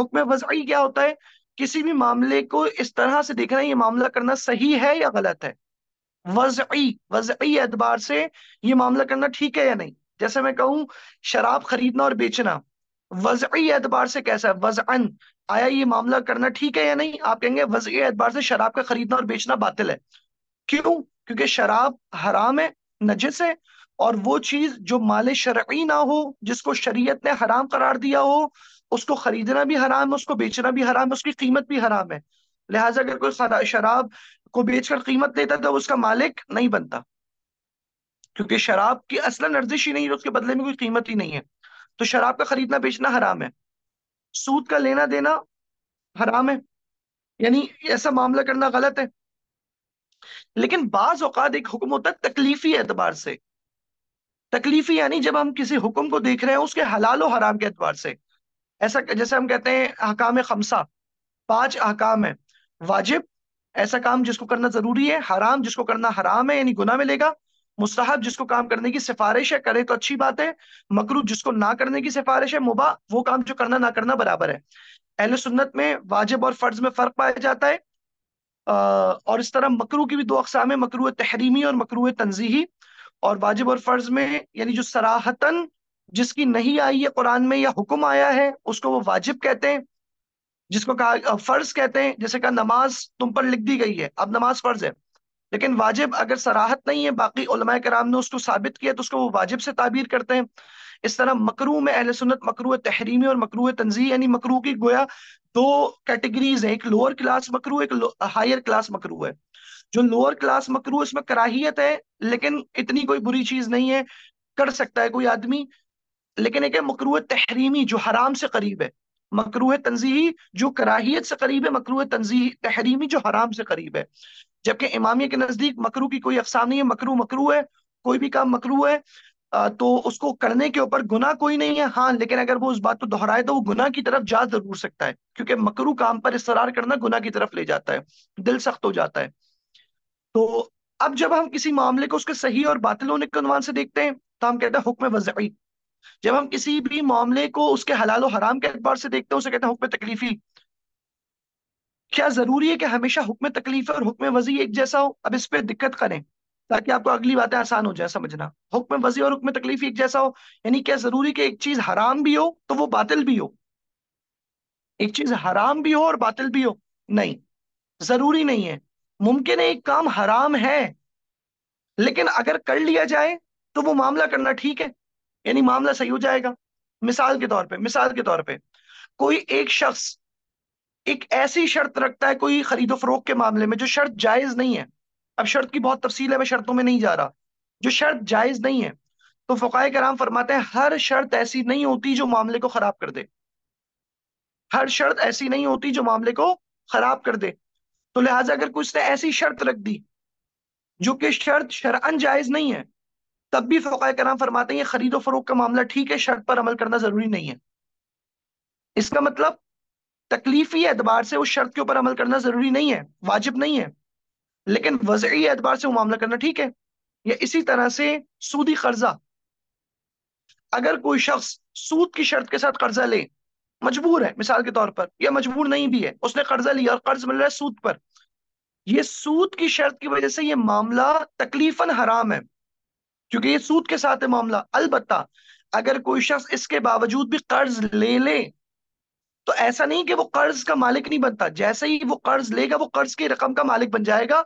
हुक्म वजी क्या होता है किसी भी मामले को इस तरह से देखना ये मामला करना सही है या गलत है वजी वजी एतबार से ये मामला करना ठीक है या नहीं जैसे मैं कहूँ शराब खरीदना और बेचना वजी एतबार से कैसा है वजन आया ये मामला करना ठीक है या नहीं आप कहेंगे वजह एतबार से शराब का खरीदना और बेचना बातिल है क्यों क्योंकि शराब हराम है नजस है और वो चीज जो माल शरा ना हो जिसको शरीयत ने हराम करार दिया हो उसको खरीदना भी हराम है उसको बेचना भी हराम है उसकी कीमत भी हराम है लिहाजा अगर कोई शराब को बेचकर कीमत देता तो उसका मालिक नहीं बनता क्योंकि शराब की असला अर्जिश ही नहीं है उसके बदले में कोई कीमत ही नहीं है तो शराब का खरीदना बेचना हराम है सूद का लेना देना हराम है यानी ऐसा मामला करना गलत है लेकिन बाज औकात एक हुक्म होता है तकलीफी एतबार से तकलीफी यानी जब हम किसी हुक्म को देख रहे हैं उसके हलाल और हराम के एतबार से ऐसा जैसे हम कहते हैं हकाम खमसा पांच अहकाम है वाजिब ऐसा काम जिसको करना जरूरी है हराम जिसको करना हराम है यानी गुना मिलेगा मुस्ताहब जिसको काम करने की सिफारिश है करे तो अच्छी बात है मकरू जिसको ना करने की सिफारिश है मुबा वो काम जो करना ना करना बराबर है अहल सुन्नत में वाजिब और फर्ज में फर्क पाया जाता है आ, और इस तरह मकरू की भी दो अकसाम है मकरू तहरीमी और मकरू तनजीही और वाजिब और फर्ज में यानी जो सराहतन जिसकी नहीं आई है कुरान में या हुक्म आया है उसको वो वाजिब कहते हैं जिसको कहा फर्ज कहते हैं जैसे कहा नमाज तुम पर लिख दी गई है अब नमाज फर्ज है लेकिन वाजिब अगर सराहत नहीं है बाकी कराम ने उसको साबित किया तो उसको वो वाजिब से ताबीर करते हैं इस तरह मकरू में अहल सुन्नत मकरू तहरीमी और मकरू तंजी यानी मकरू की गोया दो कैटेगरीज हैं एक लोअर क्लास मकरू एक हायर क्लास मकरू है जो लोअर क्लास मकरू इसमें कराहियत है लेकिन इतनी कोई बुरी चीज नहीं है कर सकता है कोई आदमी लेकिन एक है मकरू तहरीमी जो हराम से करीब है मकरू तंजीही जो कराहियत से करीब है मकरू तंजीही तहरीमी जो हराम से करीब है जबकि इमामिया के नजदीक मकरू की कोई अफसान नहीं है मकरू मकरू है कोई भी काम मकरू है तो उसको करने के ऊपर गुना कोई नहीं है हाँ लेकिन अगर वो उस बात को दोहराए तो वो गुना की तरफ जा जरूर सकता है क्योंकि मकरू काम पर इसरार करना गुना की तरफ ले जाता है दिल सख्त हो जाता है तो अब जब हम किसी मामले को उसके सही और बातिल होने के अनुमान से देखते हैं तो हम कहते हैं हुक्म वजई जब हम किसी भी मामले को उसके हलाल और हराम के अखबार से देखते हैं उसे कहते हैं हुक्म तकलीफी क्या जरूरी है कि हमेशा हुक्म तकलीफ और हुक्म वजी एक जैसा हो अब इस पर दिक्कत करें ताकि आपको अगली बातें आसान हो जाए समझना हुक्म वजी और हुक्म तकलीफ एक जैसा हो यानी क्या जरूरी कि एक चीज हराम भी हो तो वो बातिल भी हो एक चीज हराम भी हो और बातिल भी हो नहीं जरूरी नहीं है मुमकिन है एक काम हराम है लेकिन अगर कर लिया जाए तो वो मामला करना ठीक है यानी मामला सही हो जाएगा मिसाल के तौर पे मिसाल के तौर पे कोई एक शख्स एक ऐसी शर्त रखता है कोई खरीदो फरोख के मामले में जो शर्त जायज नहीं है अब शर्त की बहुत तफसील है मैं शर्तों में नहीं जा रहा जो शर्त जायज नहीं है तो फकाए कराम फरमाते हैं हर शर्त ऐसी नहीं होती जो मामले को खराब कर दे हर शर्त ऐसी नहीं होती जो मामले को खराब कर दे तो लिहाजा अगर कुछ ने ऐसी शर्त रख दी जो कि शर्त शरअन जायज नहीं है तब भी फकाए कराम फरमाते हैं खरीदो फरोख का मामला ठीक है शर्त पर अमल करना जरूरी नहीं है इसका मतलब तकलीफी एतबार से उस शर्त के ऊपर अमल करना जरूरी नहीं है वाजिब नहीं है लेकिन वजही एतबार से वो मामला करना ठीक है या इसी तरह से सूदी कर्जा अगर कोई शख्स सूद की शर्त के साथ कर्जा ले मजबूर है मिसाल के तौर पर या मजबूर नहीं भी है उसने कर्जा लिया और कर्ज मिल रहा है सूद पर यह सूद की शर्त की वजह से यह मामला तकलीफन हराम है क्योंकि ये सूद के साथ है मामला अलबत्ता अगर कोई शख्स इसके बावजूद भी कर्ज ले ले तो ऐसा नहीं कि वो कर्ज का मालिक नहीं बनता जैसे ही वो कर्ज लेगा वो कर्ज की रकम का मालिक बन जाएगा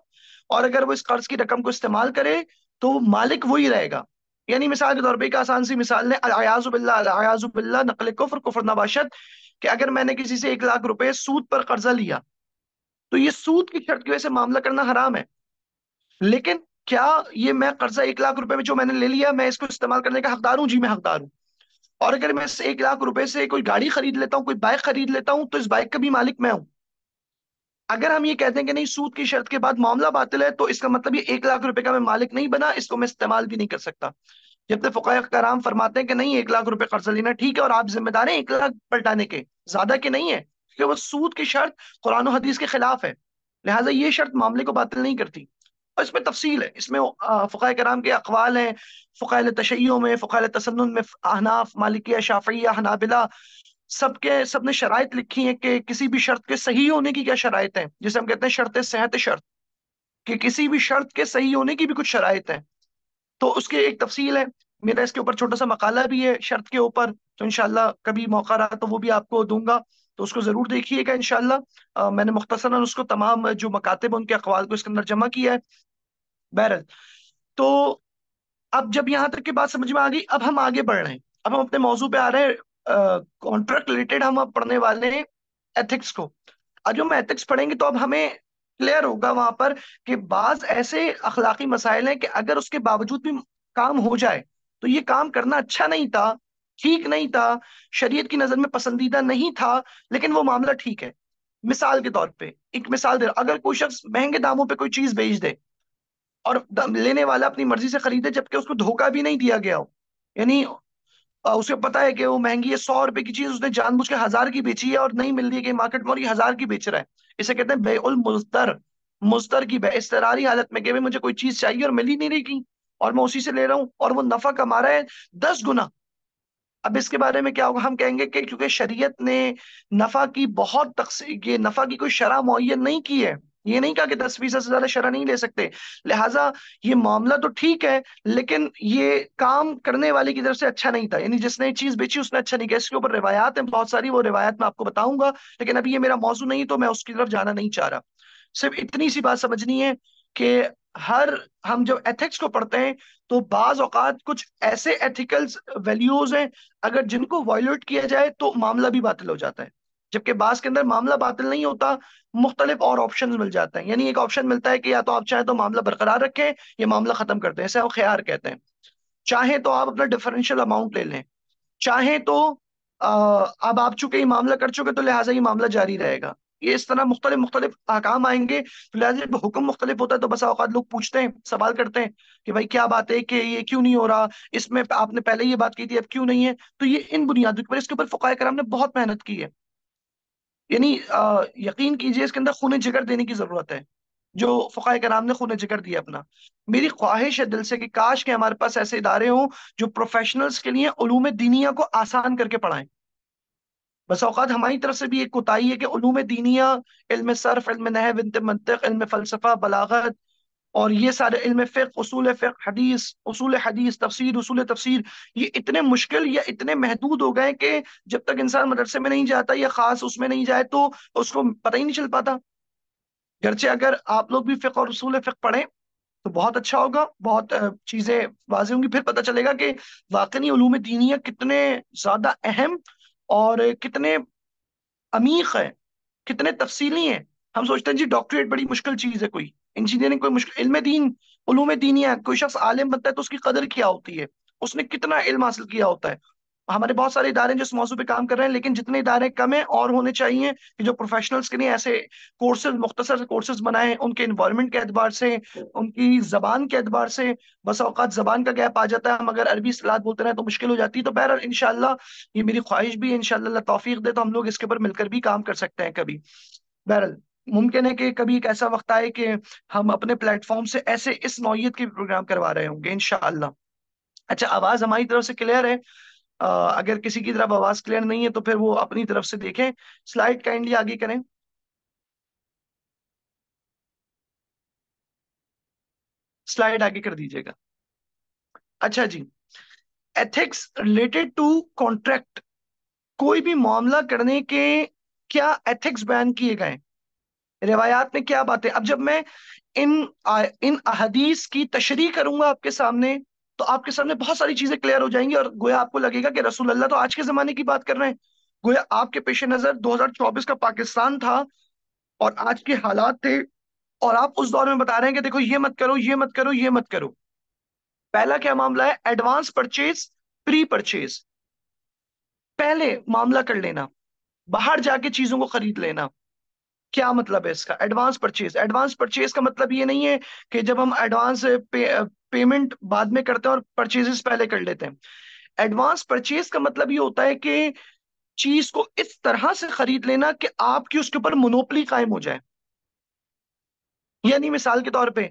और अगर वो इस कर्ज की रकम को इस्तेमाल करे तो मालिक वही रहेगा यानी मिसाल के तौर पर एक आसान सी मिसाल ने अयाजुबिल्ला नकल कुफर कुफर नबाशत कि अगर मैंने किसी से एक लाख रुपए सूद पर कर्जा लिया तो ये सूद की शर्त की वजह से मामला करना हराम है लेकिन क्या ये मैं कर्जा एक लाख रुपए में जो मैंने ले लिया मैं इसको इस्तेमाल करने का हकदार हूँ जी मैं हकदार हूँ और अगर मैं एक लाख रुपए से कोई गाड़ी खरीद लेता हूँ कोई बाइक खरीद लेता हूँ तो इस बाइक का भी मालिक मैं हूं अगर हम ये कहते हैं कि नहीं सूद की शर्त के बाद मामला बातिल है तो इसका मतलब ये एक लाख रुपए का मैं मालिक नहीं बना इसको मैं इस्तेमाल भी नहीं कर सकता जब तक फ़ुका कराम फरमाते हैं कि नहीं एक लाख रुपए कर्जा लेना ठीक है और आप जिम्मेदार हैं एक लाख पलटाने के ज्यादा के नहीं है क्योंकि वो सूद की शर्त कुरान हदीस के खिलाफ है लिहाजा ये शर्त मामले को बातिल नहीं करती और इसमें तफसील है इसमें फ़ाय कराम के अकवाल हैं फ़ुकाल तशैयों में फ़ुकाल तसन में अहनाफ मालिकिया शाफिया हनाबिला सबके सब ने शराइ लिखी है कि किसी भी शर्त के सही होने की क्या शराइ है जैसे हम कहते हैं शर्त सेहत शर्त कि किसी भी शर्त के सही होने की भी कुछ शराइ है तो उसके एक तफसील है मेरा इसके ऊपर छोटा सा मकाला भी है शर्त के ऊपर तो इनशाला कभी मौका रहा तो वो भी आपको दूंगा तो उसको ज़रूर देखिएगा इनशाला मैंने मुख्तसरा उसको तमाम जो मकातब उनके अखबार को इसके अंदर जमा किया है बहरल तो अब जब यहाँ तक की बात समझ में आ गई अब हम आगे बढ़ रहे हैं अब हम अपने मौजू पे आ रहे हैं कॉन्ट्रैक्ट रिलेटेड हम अब पढ़ने वाले हैं एथिक्स को अब जो हम एथिक्स पढ़ेंगे तो अब हमें क्लियर होगा वहां पर कि बाज ऐसे अखलाकी मसाइल हैं कि अगर उसके बावजूद भी काम हो जाए तो ये काम करना अच्छा नहीं था ठीक नहीं था शरीयत की नजर में पसंदीदा नहीं था लेकिन वो मामला ठीक है मिसाल के तौर पे एक मिसाल दे अगर कोई शख्स महंगे दामों पे कोई चीज बेच दे और लेने वाला अपनी मर्जी से खरीदे जबकि उसको धोखा भी नहीं दिया गया हो यानी उसे पता है कि वो महंगी है सौ रुपए की चीज उसने जानबूझ के हजार की बेची है और नहीं मिल रही है मार्केट में और ये हजार की बेच रहा है इसे कहते हैं बेउल मुस्तर मुस्तर की बेस्तरारी हालत में कि मुझे कोई चीज चाहिए और मिल ही नहीं रही और मैं उसी से ले रहा हूँ और वो नफा कमा रहा है दस गुना अब इसके बारे में क्या होगा हम कहेंगे कि क्योंकि शरीयत ने नफा की बहुत तकसी ये नफा की कोई शराह मुहैया नहीं की है ये नहीं कहा कि दस फीसद से ज्यादा शराह नहीं ले सकते लिहाजा ये मामला तो ठीक है लेकिन ये काम करने वाले की तरफ से अच्छा नहीं था यानी जिसने चीज बेची उसने अच्छा नहीं किया इसके ऊपर रिवायात है बहुत सारी वो रिवायत मैं आपको बताऊंगा लेकिन अभी ये मेरा मौजू नहीं तो मैं उसकी तरफ जाना नहीं चाह रहा सिर्फ इतनी सी बात समझनी है कि हर हम जब एथिक्स को पढ़ते हैं तो बाज औकात कुछ ऐसे एथिकल वैल्यूज हैं अगर जिनको वायलेट किया जाए तो मामला भी बातिल हो जाता है जबकि बास के अंदर मामला बातिल नहीं होता मुख्तलिफ और ऑप्शन मिल जाते हैं यानी एक ऑप्शन मिलता है कि या तो आप चाहे तो मामला बरकरार रखें या मामला खत्म कर दें ऐसे ख्याल ख्यार कहते हैं चाहे तो आप अपना डिफरेंशियल अमाउंट ले लें चाहे तो अब आप चुके ये मामला कर चुके तो लिहाजा ये मामला जारी रहेगा ये इस तरह मुख्तलि मुख्तलिफ अहकाम आएंगे फिलहाल जब हुक्म मुख्तलिफ होता है तो बस अवकात लोग पूछते हैं सवाल करते हैं कि भाई क्या बात है कि ये क्यों नहीं हो रहा इसमें आपने पहले ये बात की थी अब क्यों नहीं है तो ये इन बुनियादों पर इसके ऊपर फ़ाय कराम ने बहुत मेहनत की है यानी यकीन कीजिए इसके अंदर खून जिगर देने की ज़रूरत है जो फ़ाय कराम ने खून जिगर दिया अपना मेरी ख्वाहिश है दिल से कि काश के हमारे पास ऐसे इदारे हों जो प्रोफेशनल्स के लिए ूम दीनिया को आसान करके पढ़ाएं बस औकात हमारी तरफ से भी एक कोताही है कि उलूम दीनिया इल्म सर्फ इल्म नहव मंतक इल्म फ़लसफ़ा बलागत और ये सारे इल्म फ़िक असूल फ़िक हदीस असूल हदीस तफसीर असूल तफसीर ये इतने मुश्किल या इतने महदूद हो गए कि जब तक इंसान मदरसे में नहीं जाता या ख़ास उसमें नहीं जाए तो उसको पता ही नहीं चल पाता गरचे अगर आप लोग भी फ़िक और असूल फ़िक पढ़ें तो बहुत अच्छा होगा बहुत चीज़ें वाजी होंगी फिर पता चलेगा कि वाकई उलूम दीनिया कितने ज़्यादा अहम और कितने अमीख है कितने तफसीली हैं हम सोचते हैं जी डॉक्टरेट बड़ी मुश्किल चीज़ है कोई इंजीनियरिंग कोई मुश्किल इल्म दीन उलूम दीनिया कोई शख्स आलिम बनता है तो उसकी कदर क्या होती है उसने कितना इल्म हासिल किया होता है हमारे बहुत सारे इदारे जो इस मौसम पे काम कर रहे हैं लेकिन जितने इदारे कम हैं और होने चाहिए कि जो प्रोफेशनल्स के लिए ऐसे कोर्सेज मुख्तसर कोर्सेज बनाए उनके इन्वायरमेंट के एतबार से उनकी जबान के एतबार से बस अवकात जबान का गैप आ जाता है हम अगर अरबी सलाद बोलते रहे तो मुश्किल हो जाती है तो बहरहाल इनशाला ये मेरी ख्वाहिश भी है इनशाला तोफीक दे तो हम लोग इसके ऊपर मिलकर भी काम कर सकते हैं कभी बहरल मुमकिन है कि कभी एक ऐसा वक्त आए कि हम अपने प्लेटफॉर्म से ऐसे इस नोयत के प्रोग्राम करवा रहे होंगे इनशाला अच्छा आवाज हमारी तरफ से क्लियर है अगर किसी की तरफ आवाज क्लियर नहीं है तो फिर वो अपनी तरफ से देखें स्लाइड काइंडली आगे करें स्लाइड आगे कर दीजिएगा अच्छा जी एथिक्स रिलेटेड टू कॉन्ट्रैक्ट कोई भी मामला करने के क्या एथिक्स बैन किए गए रिवायात में क्या बातें अब जब मैं इन आ, इन अहदीस की तशरी करूंगा आपके सामने तो आपके सामने बहुत सारी चीजें क्लियर हो जाएंगी और गोया आपको लगेगा कि रसूल अल्लाह तो आज के जमाने की बात कर रहे हैं गोया आपके पेश नजर 2024 का पाकिस्तान था और आज के हालात थे और आप उस दौर में बता रहे हैं कि देखो ये मत करो ये मत करो ये मत करो पहला क्या मामला है एडवांस परचेज प्री परचेज पहले मामला कर लेना बाहर जाके चीजों को खरीद लेना क्या मतलब है इसका एडवांस परचेज एडवांस परचेज का मतलब ये नहीं है कि जब हम एडवांस पे, पेमेंट बाद में करते हैं और परचेजेस पहले कर लेते हैं एडवांस परचेज का मतलब ये होता है कि चीज को इस तरह से खरीद लेना कि आपकी उसके ऊपर मोनोपली कायम हो जाए यानी मिसाल के तौर पे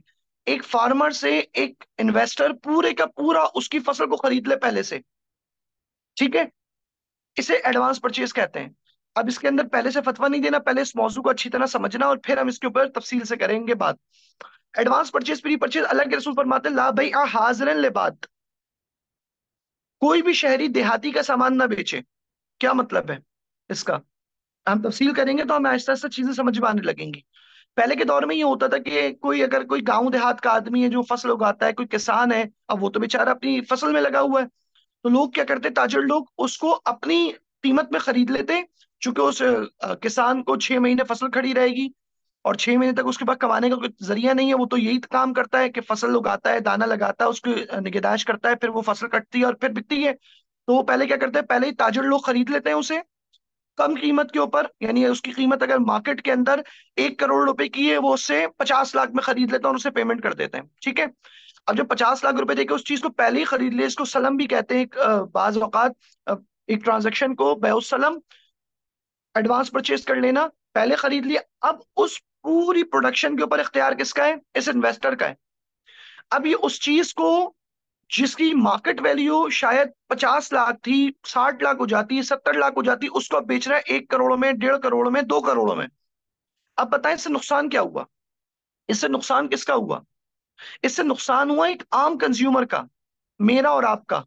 एक फार्मर से एक इन्वेस्टर पूरे का पूरा उसकी फसल को खरीद ले पहले से ठीक है इसे एडवांस परचेज कहते हैं अब इसके अंदर पहले से फतवा नहीं देना पहले इस मौजू को अच्छी तरह समझना और फिर हम इसके ऊपर तफसील से करेंगे बात एडवांस परचेज प्री परचेज अल्लाह के रसूल फरमाते ला भाई आ हाजरन बात कोई भी शहरी देहाती का सामान ना बेचे क्या मतलब है इसका हम तफसील करेंगे तो हम आहिस्ता आहिस्ता चीजें समझ में आने लगेंगी पहले के दौर में ये होता था कि कोई अगर कोई गांव देहात का आदमी है जो फसल उगाता है कोई किसान है अब वो तो बेचारा अपनी फसल में लगा हुआ है तो लोग क्या करते ताजर लोग उसको अपनी कीमत में खरीद लेते चूंकि उस किसान को छह महीने फसल खड़ी रहेगी और छह महीने तक उसके पास कमाने का कोई जरिया नहीं है वो तो यही तो काम करता है कि फसल उगाता है दाना लगाता है उसकी निगेदाश करता है फिर वो फसल कटती है और फिर बिकती है तो वो पहले क्या करते हैं पहले ही ताजर लोग खरीद लेते हैं उसे कम कीमत के ऊपर यानी उसकी कीमत अगर मार्केट के अंदर एक करोड़ रुपए की है वो उससे पचास लाख में खरीद लेते हैं और उसे पेमेंट कर देते हैं ठीक है अब जो पचास लाख रुपए देके उस चीज को पहले ही खरीद लिया इसको सलम भी कहते हैं बाज अवकात एक ट्रांजेक्शन को बेउसलम एडवांस परचेज कर लेना पहले खरीद लिया अब उस पूरी प्रोडक्शन के ऊपर इख्तियार किसका है इस इन्वेस्टर का है अब ये उस चीज को जिसकी मार्केट वैल्यू शायद पचास लाख थी साठ लाख हो जाती सत्तर लाख हो जाती उसको अब बेच रहा है एक करोड़ में डेढ़ करोड़ में दो करोड़ में अब बताएं इससे नुकसान क्या हुआ इससे नुकसान किसका हुआ इससे नुकसान हुआ एक आम कंज्यूमर का मेरा और आपका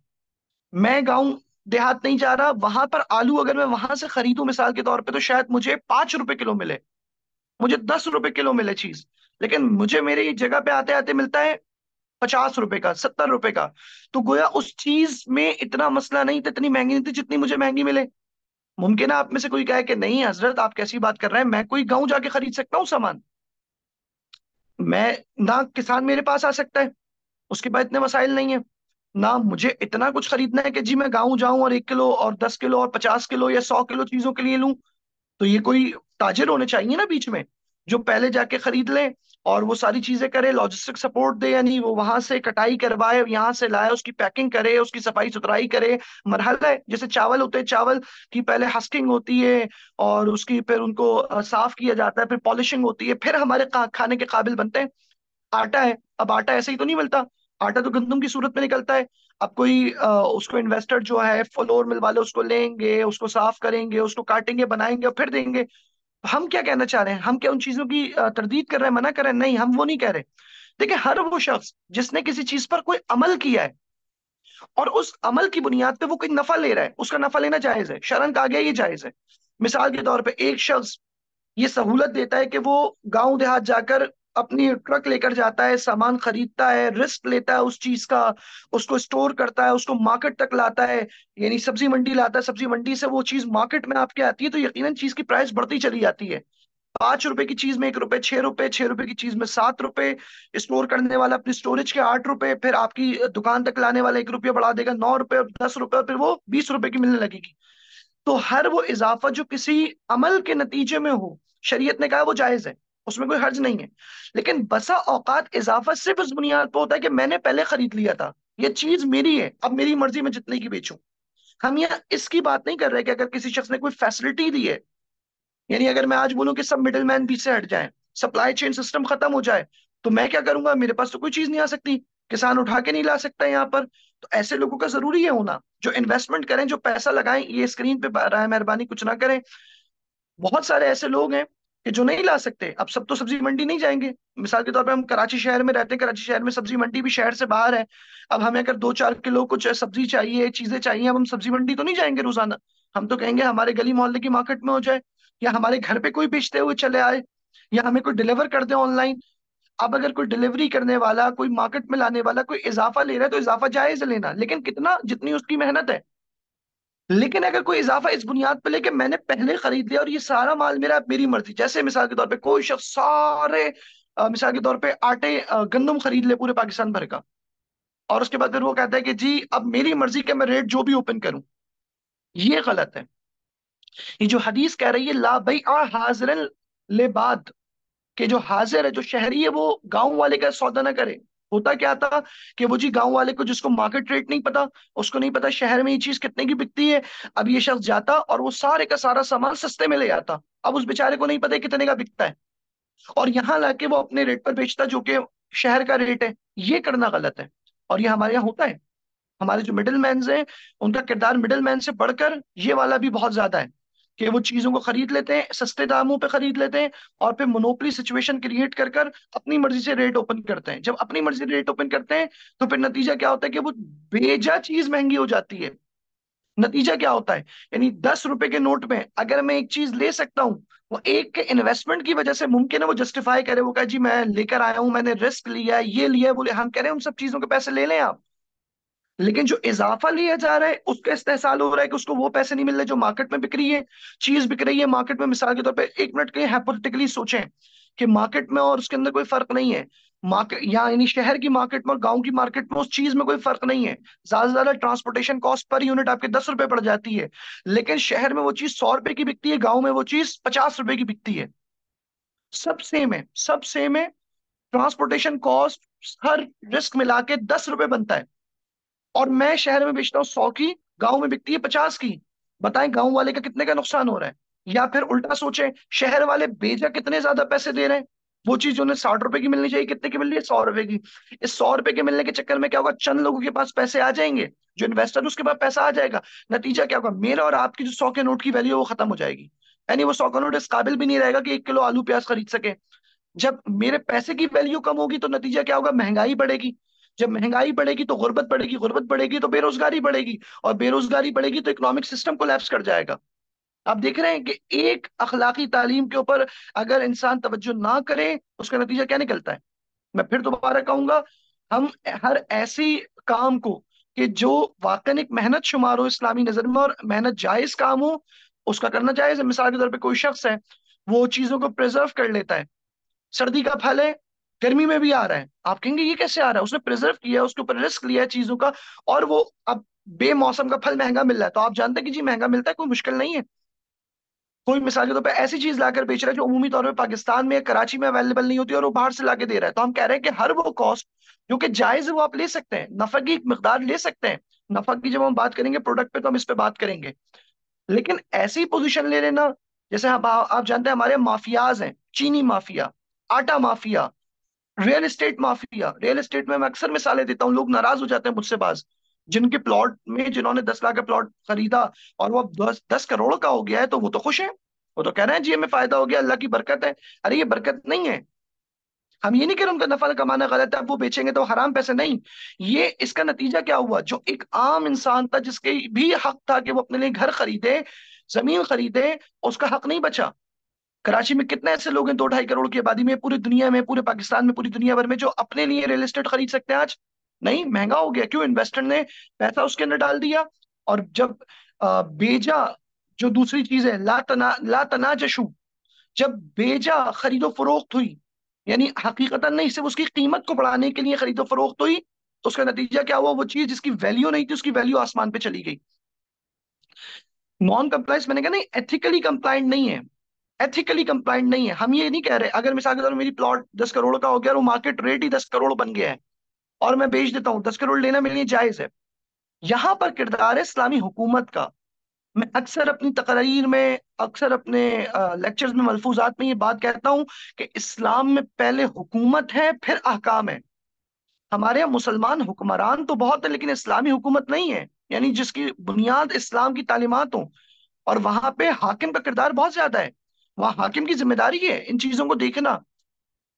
मैं गाऊं देहात नहीं जा रहा वहां पर आलू अगर मैं वहां से खरीदू मिसाल के तौर पर तो शायद मुझे पांच रुपए किलो मिले मुझे दस रुपए किलो मिले चीज लेकिन मुझे मेरी जगह पे आते आते मिलता है पचास रुपए का सत्तर रुपए का तो गोया उस चीज में इतना मसला नहीं था तो इतनी महंगी नहीं थी जितनी मुझे महंगी मिले मुमकिन है आप में से कोई कहे कि नहीं हजरत आप कैसी बात कर रहे हैं मैं कोई गांव जाके खरीद सकता हूँ सामान मैं ना किसान मेरे पास आ सकता है उसके बाद इतने मसाइल नहीं है ना मुझे इतना कुछ खरीदना है कि जी मैं गाँव जाऊं और एक किलो और दस किलो और पचास किलो या सौ किलो चीजों के लिए लूं तो ये कोई ताजिर होने चाहिए ना बीच में जो पहले जाके खरीद ले और वो सारी चीजें करे लॉजिस्टिक सपोर्ट दे यानी वो वहां से कटाई करवाए यहाँ से लाए उसकी पैकिंग करे उसकी सफाई सुथराई करे मरहल है जैसे चावल होते हैं चावल की पहले हस्किंग होती है और उसकी फिर उनको साफ किया जाता है फिर पॉलिशिंग होती है फिर हमारे खाने के काबिल बनते हैं आटा है अब आटा ऐसे ही तो नहीं मिलता आटा तो गंदम की सूरत में निकलता है अब कोई आ, उसको इन्वेस्टर जो है फ्लोर मिल वाले उसको लेंगे उसको साफ करेंगे उसको काटेंगे बनाएंगे और फिर देंगे हम क्या कहना चाह रहे हैं हम क्या उन चीजों की तरदीद कर रहे हैं मना कर रहे हैं नहीं हम वो नहीं कह रहे देखिए हर वो शख्स जिसने किसी चीज पर कोई अमल किया है और उस अमल की बुनियाद पे वो कोई नफा ले रहा है उसका नफा लेना जायज है शरण का आगे ये जायज है मिसाल के तौर पर एक शख्स ये सहूलत देता है कि वो गांव देहात जाकर अपनी ट्रक लेकर जाता है सामान खरीदता है रिस्क लेता है उस चीज का उसको स्टोर करता है उसको मार्केट तक लाता है यानी सब्जी मंडी लाता है सब्जी मंडी से वो चीज मार्केट में आपके आती है तो यकीन चीज की प्राइस बढ़ती चली जाती है पांच रुपए की चीज में एक रुपए छह रुपए छह रुपए की चीज में सात रुपए स्टोर करने वाला अपनी स्टोरेज के आठ रुपए फिर आपकी दुकान तक लाने वाला एक रुपया बढ़ा देगा नौ रुपए दस रुपए फिर वो बीस रुपए की मिलने लगेगी तो हर वो इजाफा जो किसी अमल के नतीजे में हो शरीयत ने कहा वो जायज है उसमें कोई हर्ज नहीं है लेकिन बसा औकात इजाफा सिर्फ उस बुनियाद पर होता है कि मैंने पहले खरीद लिया था ये चीज मेरी है अब मेरी मर्जी में जितने की बेचू हम यहाँ इसकी बात नहीं कर रहे कि अगर किसी शख्स ने कोई फैसिलिटी दी है यानी अगर मैं आज बोलूँ कि सब मिडिल मैन पीछे हट जाए सप्लाई चेन सिस्टम खत्म हो जाए तो मैं क्या करूंगा मेरे पास तो कोई चीज नहीं आ सकती किसान उठा के नहीं ला सकता यहाँ पर तो ऐसे लोगों का जरूरी है होना जो इन्वेस्टमेंट करें जो पैसा लगाएं ये स्क्रीन पे मेहरबानी कुछ ना करें बहुत सारे ऐसे लोग हैं कि जो नहीं ला सकते अब सब तो सब्जी मंडी नहीं जाएंगे मिसाल के तौर पर हम कराची शहर में रहते हैं कराची शहर में सब्जी मंडी भी शहर से बाहर है अब हमें अगर दो चार किलो कुछ सब्जी चाहिए चीजें चाहिए अब हम सब्जी मंडी तो नहीं जाएंगे रोजाना हम तो कहेंगे हमारे गली मोहल्ले की मार्केट में हो जाए या हमारे घर पे कोई बेचते हुए चले आए या हमें कोई डिलीवर कर दे ऑनलाइन अब अगर कोई डिलीवरी करने वाला कोई मार्केट में लाने वाला कोई इजाफा ले रहा है तो इजाफा जायज लेना लेकिन कितना जितनी उसकी मेहनत है लेकिन अगर कोई इजाफा इस बुनियाद पर लेके मैंने पहले खरीद लिया और ये सारा माल मेरा मेरी मर्जी जैसे मिसाल के तौर पर कोई शख्स सारे मिसाल के तौर पर आटे गंदम खरीद ले पूरे पाकिस्तान भर का और उसके बाद फिर वो कहता है कि जी अब मेरी मर्जी का मैं रेट जो भी ओपन करूं ये गलत है ये जो हदीस कह रही है ला भाई आ हाजिर लेबाद के जो हाजिर है जो शहरी है वो गांव वाले का सौदा ना करे होता क्या था कि वो जी गांव वाले को जिसको मार्केट रेट नहीं पता उसको नहीं पता शहर में ये चीज कितने की बिकती है अब ये शख्स जाता और वो सारे का सारा सामान सस्ते में ले आता अब उस बेचारे को नहीं पता कितने का बिकता है और यहाँ लाके वो अपने रेट पर बेचता जो कि शहर का रेट है ये करना गलत है और ये हमारे यहाँ होता है हमारे जो मिडिल मैन है उनका किरदार मिडिल मैन से बढ़कर ये वाला भी बहुत ज्यादा है कि वो चीजों को खरीद लेते हैं सस्ते दामों पे खरीद लेते हैं और फिर मोनोपली सिचुएशन क्रिएट कर कर अपनी मर्जी से रेट ओपन करते हैं जब अपनी मर्जी से रेट ओपन करते हैं तो फिर नतीजा क्या होता है कि वो बेजा चीज महंगी हो जाती है नतीजा क्या होता है यानी दस रुपए के नोट में अगर मैं एक चीज ले सकता हूँ वो एक के इन्वेस्टमेंट की वजह से मुमकिन है वो जस्टिफाई करे वो कहे जी मैं लेकर आया हूँ मैंने रिस्क लिया है ये लिया है बोले हम कह रहे हैं उन सब चीजों के पैसे ले लें आप लेकिन जो इजाफा लिया जा रहा है उसका इस्तेसाल हो रहा है कि उसको वो पैसे नहीं मिल रहे जो मार्केट में बिक रही है चीज बिक रही है मार्केट में मिसाल के तौर पर एक मिनट के लिए सोचे सोचें कि मार्केट में और उसके अंदर कोई फर्क नहीं है मार्केट या यानी शहर की मार्केट में और गांव की मार्केट में उस चीज में कोई फर्क नहीं है ज्यादा से ज्यादा ट्रांसपोर्टेशन कॉस्ट पर यूनिट आपके दस रुपए पड़ जाती है लेकिन शहर में वो चीज सौ रुपए की बिकती है गांव में वो चीज पचास रुपए की बिकती है सब सेम है सब सेम है ट्रांसपोर्टेशन कॉस्ट हर रिस्क मिला के दस रुपए बनता है और मैं शहर में बेचता हूँ सौ की गाँव में बिकती है पचास की बताएं गाँव वाले का कितने का नुकसान हो रहा है या फिर उल्टा सोचें शहर वाले बेजा कितने ज्यादा पैसे दे रहे हैं वो चीज उन्हें साठ रुपए की मिलनी चाहिए कितने की मिल रही है सौ रुपए की इस सौ रुपए के मिलने के चक्कर में क्या होगा चंद लोगों के पास पैसे आ जाएंगे जो इन्वेस्टर उसके पास पैसा आ जाएगा नतीजा क्या होगा मेरा और आपकी जो सौ के नोट की वैल्यू वो खत्म हो जाएगी यानी वो सौ का नोट इस काबिल भी नहीं रहेगा कि एक किलो आलू प्याज खरीद सके जब मेरे पैसे की वैल्यू कम होगी तो नतीजा क्या होगा महंगाई बढ़ेगी जब महंगाई बढ़ेगी तो गुर्बत बढ़ेगी गुर्बत बढ़ेगी तो बेरोजगारी बढ़ेगी और बेरोजगारी बढ़ेगी तो इकोनॉमिक सिस्टम कोलैप्स कर जाएगा आप देख रहे हैं कि एक अखलाकी तालीम के ऊपर अगर इंसान तवज्जो ना करे उसका नतीजा क्या निकलता है मैं फिर दोबारा कहूंगा हम हर ऐसी काम को कि जो वाकन एक मेहनत शुमार हो इस्लामी नजर में और मेहनत जायज काम हो उसका करना जायज मिसाल के तौर पर कोई शख्स है वो चीजों को प्रिजर्व कर लेता है सर्दी का फल है गर्मी में भी आ रहा है आप कहेंगे ये कैसे आ रहा है उसने प्रिजर्व किया है उसके ऊपर रिस्क लिया है चीजों का और वो अब बेमौसम का फल महंगा मिल रहा है तो आप जानते हैं कि जी महंगा मिलता है कोई मुश्किल नहीं है कोई मिसाल के तौर तो पर ऐसी चीज लाकर बेच रहा है जो अमूमी तौर पर पाकिस्तान में कराची में अवेलेबल नहीं होती और वो बाहर से लाके दे रहा है तो हम कह रहे हैं कि हर वो कॉस्ट जो कि जायज है वो आप ले सकते हैं नफा की एक मकदार ले सकते हैं नफा की जब हम बात करेंगे प्रोडक्ट पे तो हम इस पर बात करेंगे लेकिन ऐसी पोजिशन ले लेना जैसे हम आप जानते हैं हमारे माफियाज हैं चीनी माफिया आटा mafia real estate mafia real estate में मैं अक्सर मिसालें देता हूँ लोग नाराज हो जाते हैं मुझसे पास जिनके प्लॉट में जिन्होंने दस लाख का प्लॉट खरीदा और वो दस दस करोड़ का हो गया है तो वो तो खुश है वो तो कह रहे हैं जी हमें फायदा हो गया अल्लाह की बरकत है अरे ये बरकत नहीं है हम ये नहीं कह रहे उनका नफा कमाना गलत है अब वो बेचेंगे तो हराम पैसे नहीं ये इसका नतीजा क्या हुआ जो एक आम इंसान था जिसके भी हक था कि वो अपने लिए घर खरीदे जमीन खरीदे उसका हक नहीं बचा कराची में कितने ऐसे लोग हैं दो ढाई करोड़ की आबादी में पूरी दुनिया में पूरे पाकिस्तान में पूरी दुनिया भर में जो अपने लिए रियल एस्टेट खरीद सकते हैं आज नहीं महंगा हो गया क्यों इन्वेस्टर ने पैसा उसके अंदर डाल दिया और जब बेजा जो दूसरी चीज है ला तना ला तना जब बेजा खरीदो फरोख्त हुई यानी हकीकता नहीं सिर्फ उसकी कीमत को बढ़ाने के लिए खरीदो फरोख्त हुई तो उसका नतीजा क्या हुआ वो चीज जिसकी वैल्यू नहीं थी उसकी वैल्यू आसमान पे चली गई नॉन कंप्लाइंस मैंने कहा नहीं एथिकली कंप्लाइंट नहीं है एथिकली कंप्लाइंट नहीं है हम ये नहीं कह रहे अगर मिसाल के तौर मेरी प्लॉट दस करोड़ का हो गया और मार्केट रेट ही दस करोड़ बन गया है और मैं बेच देता हूँ दस करोड़ लेना मेरे लिए जायज है यहाँ पर किरदार है इस्लामी हुकूमत का मैं अक्सर अपनी तकरीर में अक्सर अपने लेक्चर्स में मलफूजात में ये बात कहता हूँ कि इस्लाम में पहले हुकूमत है फिर अहकाम है हमारे यहाँ मुसलमान हुक्मरान तो बहुत है लेकिन इस्लामी हुकूमत नहीं है यानी जिसकी बुनियाद इस्लाम की तालीमत हो और वहां पे हाकिम का किरदार बहुत ज्यादा है वह हाकिम की जिम्मेदारी है इन चीजों को देखना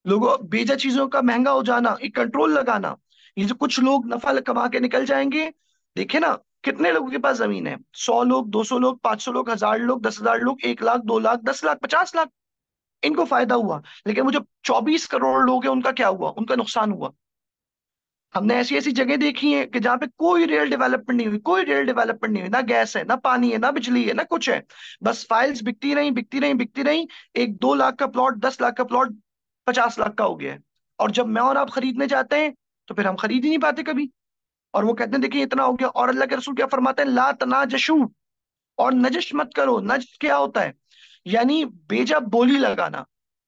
लोगों बेजा चीजों का महंगा हो जाना एक कंट्रोल लगाना ये जो कुछ लोग नफा कमा के निकल जाएंगे देखे ना कितने लोगों के पास जमीन है सौ लोग दो सौ लोग पांच सौ लोग हजार लोग दस हजार लोग एक लाख दो लाख दस लाख पचास लाख इनको फायदा हुआ लेकिन वो जो चौबीस करोड़ लोग हैं उनका क्या हुआ उनका नुकसान हुआ हमने ऐसी ऐसी जगह देखी है कि जहां पे कोई रियल डेवलपमेंट नहीं हुई कोई रियल डेवलपमेंट नहीं हुई ना गैस है ना पानी है ना बिजली है ना कुछ है बस फाइल्स बिकती रही बिकती रही बिकती रही एक दो लाख का प्लॉट दस लाख का प्लॉट पचास लाख का हो गया है और जब मैं और आप खरीदने जाते हैं तो फिर हम खरीद ही नहीं पाते कभी और वो कहते हैं देखिए इतना हो गया और अल्लाह के रसूल क्या फरमाते हैं ला तना जशू और नजश मत करो नजश क्या होता है यानी बेजा बोली लगाना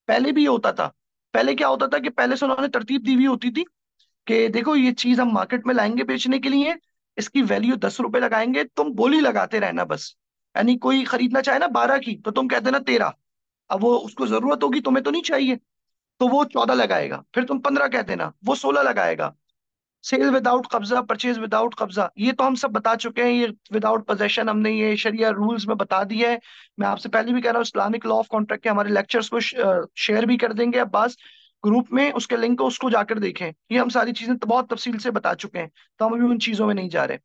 पहले भी ये होता था पहले क्या होता था कि पहले से उन्होंने तरतीब दी हुई होती थी कि देखो ये चीज हम मार्केट में लाएंगे बेचने के लिए इसकी वैल्यू दस रुपए लगाएंगे तुम बोली लगाते रहना बस यानी कोई खरीदना चाहे ना बारह की तो तुम कह देना तेरह अब वो उसको जरूरत होगी तुम्हें तो नहीं चाहिए तो वो चौदह लगाएगा फिर तुम पंद्रह कह देना वो सोलह लगाएगा सेल विदाउट कब्जा परचेज विदाउट कब्जा ये तो हम सब बता चुके हैं ये विदाउट पोजेशन हमने ये शरिया रूल्स में बता दिया है मैं आपसे पहले भी कह रहा हूँ इस्लामिक लॉ ऑफ कॉन्ट्रैक्ट के हमारे लेक्चर्स को शेयर भी कर देंगे अब्बास ग्रुप में उसके लिंक को उसको जाकर देखें ये हम सारी चीजें बहुत तफसील से बता चुके हैं तो हम अभी उन चीजों में नहीं जा रहे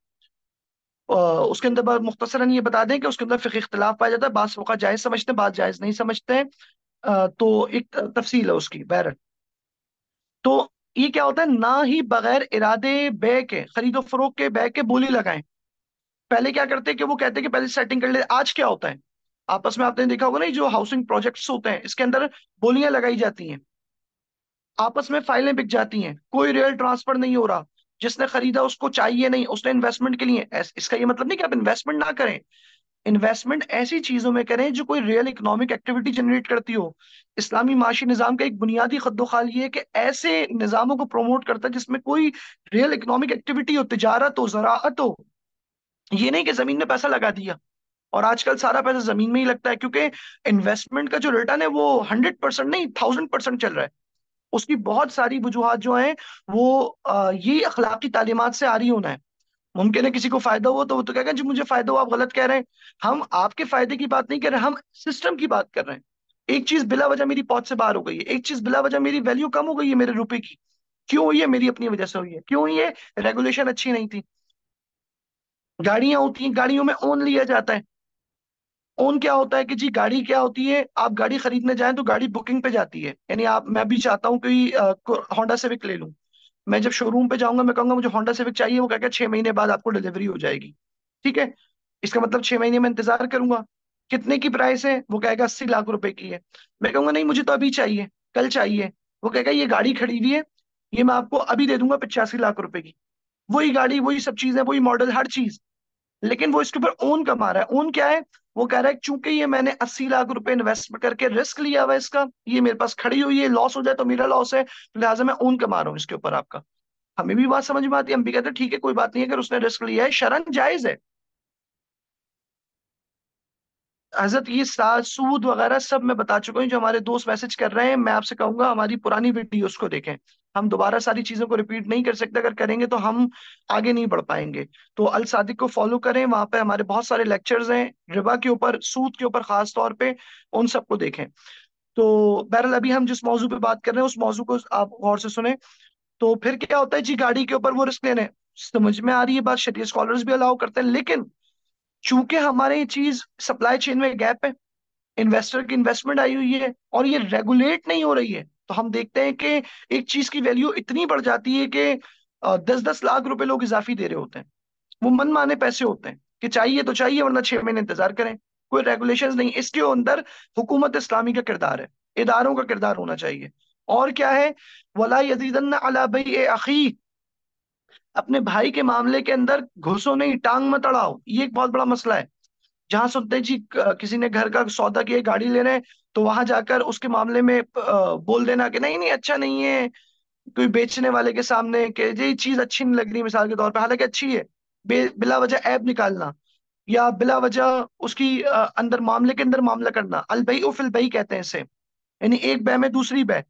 उसके अंदर मुख्तसरा ये बता दें कि उसके अंदर फ़िक इख्तलाफ पाया जाता है बास मौका जायज़ समझते हैं बात जायज़ नहीं समझते हैं तो एक तफसील है उसकी बैर तो ये क्या होता है ना ही बगैर इरादे बै के खरीदो फरोख के बै के बोली लगाए पहले क्या करते हैं कि वो कहते हैं कि पहले सेटिंग कर ले आज क्या होता है आपस में आपने देखा होगा ना जो हाउसिंग प्रोजेक्ट्स होते हैं इसके अंदर बोलियां लगाई जाती हैं आपस में फाइलें बिक जाती हैं कोई रियल ट्रांसफर नहीं हो रहा जिसने खरीदा उसको चाहिए नहीं उसने इन्वेस्टमेंट के लिए इसका ये मतलब नहीं कि आप इन्वेस्टमेंट ना करें इन्वेस्टमेंट ऐसी चीजों में करें जो कोई रियल इकोनॉमिक एक्टिविटी जनरेट करती हो इस्लामी माशी निज़ाम का एक बुनियादी खदोखाल ये है कि ऐसे निज़ामों को प्रमोट करता है जिसमें कोई रियल इकोनॉमिक एक्टिविटी हो तजारत हो ज़रात हो ये नहीं कि ज़मीन में पैसा लगा दिया और आजकल सारा पैसा ज़मीन में ही लगता है क्योंकि इन्वेस्टमेंट का जो रिटर्न है वो हंड्रेड परसेंट नहीं थाउजेंड परसेंट चल रहा है उसकी बहुत सारी वजूहत जो हैं वो ये अखलाकी तालीमत से आ रही होना है मुमकिन है किसी को फायदा हो तो वो तो कहेगा जी मुझे फायदा हो आप गलत कह रहे हैं हम आपके फायदे की बात नहीं कर रहे हम सिस्टम की बात कर रहे हैं एक चीज बिला वजह मेरी पौध से बाहर हो गई है एक चीज बिला वजह मेरी वैल्यू कम हो गई है मेरे रुपए की क्यों हुई है मेरी अपनी वजह से हुई है क्यों हुई है रेगुलेशन अच्छी नहीं थी गाड़ियां होती हैं गाड़ियों में ओन लिया जाता है ओन क्या होता है कि जी गाड़ी क्या होती है आप गाड़ी खरीदने जाएं तो गाड़ी बुकिंग पे जाती है यानी आप मैं भी चाहता हूँ कि होंडा सेविक ले लूँ मैं जब शोरूम पे जाऊंगा मैं कहूंगा मुझे होंडा सेविक चाहिए वो कहकर छह महीने बाद आपको डिलीवरी हो जाएगी ठीक है इसका मतलब छह महीने में इंतजार करूंगा कितने की प्राइस है वो कहेगा अस्सी लाख रुपए की है मैं कहूंगा नहीं मुझे तो अभी चाहिए कल चाहिए वो कहेगा ये गाड़ी खड़ी हुई है ये मैं आपको अभी दे दूंगा पचासी लाख रुपए की वही गाड़ी वही सब चीजें वही मॉडल हर चीज लेकिन वो इसके ऊपर ओन कमा रहा है ओन क्या है वो कह रहा है चूंकि ये मैंने अस्सी लाख रुपए इन्वेस्ट करके रिस्क लिया हुआ इसका ये मेरे पास खड़ी हुई है लॉस हो जाए तो मेरा लॉस है तो लिहाजा मैं ओन कमा रहा हूँ इसके ऊपर आपका हमें भी बात समझ में आती है हम भी कहते हैं ठीक है कोई बात नहीं है अगर उसने रिस्क लिया है शरण जायज है हजरत ये सूद वगैरह सब मैं बता चुका हूँ जो हमारे दोस्त मैसेज कर रहे हैं मैं आपसे कहूंगा हमारी पुरानी वीडियो को देखें हम दोबारा सारी चीजों को रिपीट नहीं कर सकते अगर करेंगे तो हम आगे नहीं बढ़ पाएंगे तो अल सादिक को फॉलो करें वहां पे हमारे बहुत सारे लेक्चर्स हैं रिबा के ऊपर सूद के ऊपर खास तौर पे उन सबको देखें तो बहरल अभी हम जिस मौजू पे बात कर रहे हैं उस मौजू को आप गौर से सुने तो फिर क्या होता है जी गाड़ी के ऊपर वो रिस्क लेने समझ में आ रही है बात शरीय स्कॉलर्स भी अलाउ करते हैं लेकिन चूंकि हमारे ये चीज सप्लाई चेन में गैप है इन्वेस्टर की इन्वेस्टमेंट आई हुई है और ये रेगुलेट नहीं हो रही है तो हम देखते हैं कि एक चीज की वैल्यू इतनी बढ़ जाती है कि दस दस लाख रुपए लोग इजाफी दे रहे होते हैं वो मन माने पैसे होते हैं कि चाहिए तो चाहिए वरना छह महीने इंतजार करें कोई रेगुलेशन नहीं इसके अंदर हुकूमत इस्लामी का किरदार है इदारों का किरदार होना चाहिए और क्या है वला यजीदन अला भाई अखी अपने भाई के मामले के अंदर घुसो नहीं टांग मत अड़ाओ ये एक बहुत बड़ा मसला है जहां सुनते जी किसी ने घर का सौदा किया गाड़ी ले रहे हैं तो वहां जाकर उसके मामले में बोल देना कि नहीं नहीं अच्छा नहीं है कोई बेचने वाले के सामने के ये चीज अच्छी नहीं लग रही मिसाल के तौर पर हालांकि अच्छी है बिला वजह ऐप निकालना या बिला वजह उसकी अंदर मामले के अंदर मामला करना अलबई उफिल बई कहते हैं इसे यानी एक बह में दूसरी बह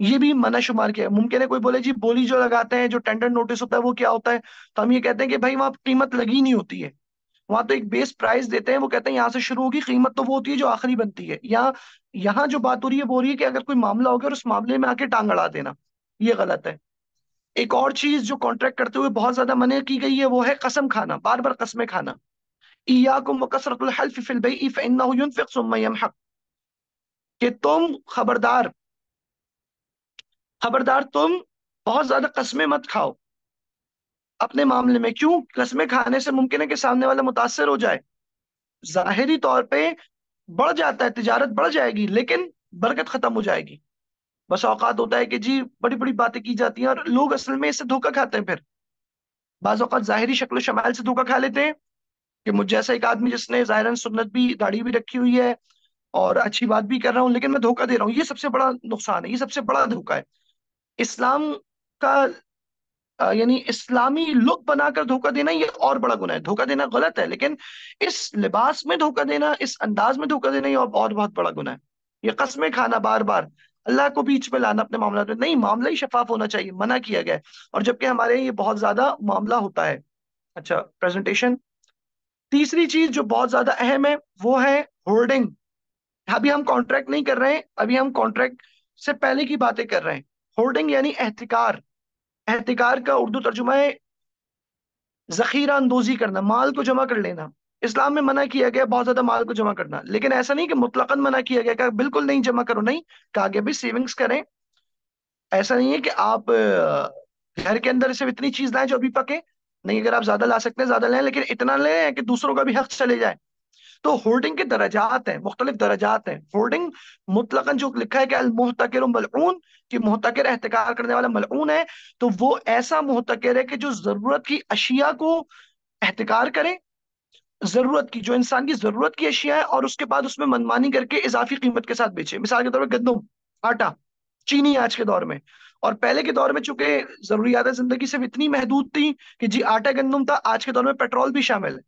ये भी मना शुमार किया मुमकिन है कोई बोले जी बोली जो लगाते हैं जो टेंडर नोटिस होता है वो क्या होता है तो हम ये कहते हैं कि भाई वहां कीमत लगी नहीं होती है वहां तो एक बेस प्राइस देते हैं वो कहते हैं यहाँ से शुरू होगी कीमत तो वो होती है जो आखिरी बनती है यहाँ यहाँ जो बात हो रही है वो रही है कि अगर कोई मामला हो गया और उस मामले में आके टांग अड़ा देना ये गलत है एक और चीज जो कॉन्ट्रैक्ट करते हुए बहुत ज्यादा मना की गई है वो है कसम खाना बार बार कसमें खाना कि तुम खबरदार खबरदार तुम बहुत ज्यादा कस्में मत खाओ अपने मामले में क्यों कस्में खाने से मुमकिन है कि सामने वाला मुतासर हो जाए जाहरी तौर पे बढ़ जाता है तजारत बढ़ जाएगी लेकिन बरकत खत्म हो जाएगी बस औकात होता है कि जी बड़ी बड़ी बातें की जाती हैं और लोग असल में इससे धोखा खाते हैं फिर बाज अवत ज़ाहरी शक्ल शमाल से धोखा खा लेते हैं कि मुझ जैसा एक आदमी जिसने ज़ाहिरन सुन्नत भी दाढ़ी भी रखी हुई है और अच्छी बात भी कर रहा हूँ लेकिन मैं धोखा दे रहा हूँ ये सबसे बड़ा नुकसान है ये सबसे बड़ा धोखा है इस्लाम का यानी इस्लामी लुक बनाकर धोखा देना ये और बड़ा गुना है धोखा देना गलत है लेकिन इस लिबास में धोखा देना इस अंदाज में धोखा देना ये और बहुत बड़ा गुना है ये कस्में खाना बार बार अल्लाह को बीच में लाना अपने मामला में नहीं मामला ही शफाफ होना चाहिए मना किया गया और जबकि हमारे ये बहुत ज्यादा मामला होता है अच्छा प्रेजेंटेशन तीसरी चीज जो बहुत ज्यादा अहम है वो है होर्डिंग अभी हम कॉन्ट्रैक्ट नहीं कर रहे हैं अभी हम कॉन्ट्रैक्ट से पहले की बातें कर रहे हैं होर्डिंग यानी एहतिकार एहतिकार का उर्दू तर्जुमा है जखीरा अंदोजी करना माल को जमा कर लेना इस्लाम में मना किया गया बहुत ज्यादा माल को जमा करना लेकिन ऐसा नहीं कि मुतलकन मना किया गया कि बिल्कुल नहीं जमा करो नहीं आगे भी सेविंग्स करें ऐसा नहीं है कि आप घर के अंदर सिर्फ इतनी चीज लाएं जो अभी पके नहीं अगर आप ज्यादा ला सकते हैं ज्यादा लें लेकिन इतना लें कि दूसरों का भी हक चले जाए तो होर्डिंग के दर्जात हैं मुख्तलिफ दर्जात हैं होर्डिंग मुतलका जो लिखा है कि अलमोहतकर मलून की मोहतकर एहतकार करने वाला मलून है तो वो ऐसा मोहतकर है कि जो जरूरत की अशिया को एहतकार करे जरूरत की जो इंसान की जरूरत की अशिया है और उसके बाद उसमें मनमानी करके इजाफी कीमत के साथ बेचे मिसाल के तौर पर गंदम आटा चीनी आज के दौर में और पहले के दौर में चूंकि जरूरियात जिंदगी सिर्फ इतनी महदूद थी कि जी आटा गंदम था आज के दौर में पेट्रोल भी शामिल है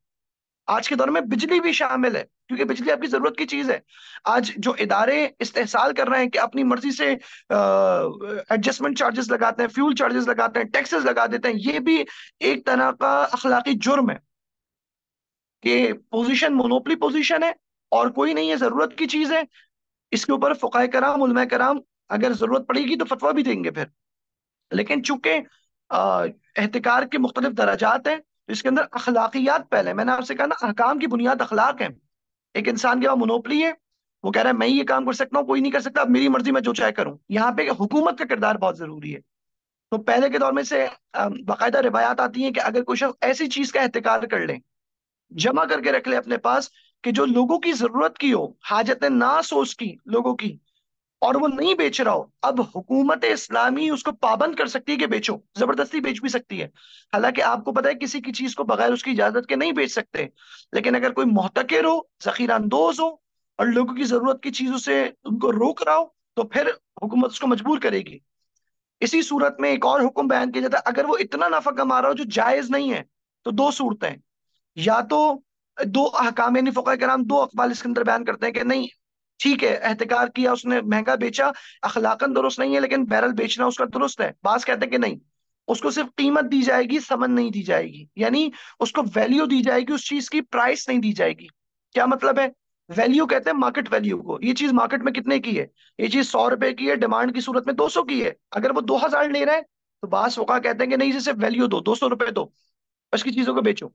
आज के दौर में बिजली भी शामिल है क्योंकि बिजली आपकी जरूरत की चीज है आज जो इदारे इस्तेसाल कर रहे हैं कि अपनी मर्जी से एडजस्टमेंट चार्जेस लगाते हैं फ्यूल चार्जेस लगाते हैं टैक्सेस लगा देते हैं ये भी एक तरह का अखलाकी जुर्म है कि पोजीशन मोनोपली पोजीशन है और कोई नहीं है जरूरत की चीज है इसके ऊपर फुकाय कराम उलमा कराम अगर जरूरत पड़ेगी तो फतवा भी देंगे फिर लेकिन चूंकि एहतिकार के मुख्तलिफ दराजात हैं तो इसके अंदर अखलाकियात पहले मैंने आपसे कहा ना अहकाम की बुनियाद अखलाक है एक इंसान के पास मोनोपली है वो कह रहा है मैं ये काम कर सकता हूँ कोई नहीं कर सकता अब मेरी मर्जी मैं जो चाहे करूँ यहाँ पे हुकूमत का किरदार बहुत जरूरी है तो पहले के दौर में से बाकायदा रिवायात आती है कि अगर कोई शख्स ऐसी चीज का एहतकार कर ले जमा करके रख ले अपने पास कि जो लोगों की जरूरत की हो हाजत नास हो उसकी लोगों की और वो नहीं बेच रहा हो अब हुकूमत इस्लामी उसको पाबंद कर सकती है कि बेचो जबरदस्ती बेच भी सकती है हालांकि आपको पता है किसी की चीज को बगैर उसकी इजाजत के नहीं बेच सकते लेकिन अगर कोई मोहतकर हो जखीरा अंदोज हो और लोगों की जरूरत की चीजों से उनको रोक रहा हो तो फिर हुकूमत उसको मजबूर करेगी इसी सूरत में एक और हुक्म बयान किया जाता है अगर वो इतना नफा कमा रहा हो जो जायज नहीं है तो दो सूरतें या तो दो हकाम फुका कराम दो अकबाल इसके अंदर बयान करते हैं कि नहीं ठीक है एहतकार किया उसने महंगा बेचा अखलाकन दुरुस्त नहीं है लेकिन बैरल बेचना उसका दुरुस्त है बास कहते हैं कि नहीं उसको सिर्फ कीमत दी जाएगी समन नहीं दी जाएगी यानी उसको वैल्यू दी जाएगी उस चीज की प्राइस नहीं दी जाएगी क्या मतलब है वैल्यू कहते हैं मार्केट वैल्यू को ये चीज मार्केट में कितने की है ये चीज सौ रुपए की है डिमांड की सूरत में दो सौ की है अगर वो दो हजार ले रहे हैं तो बास वका कहते हैं कि नहीं इसे वैल्यू दो दो सौ रुपए दो उसकी चीजों को बेचो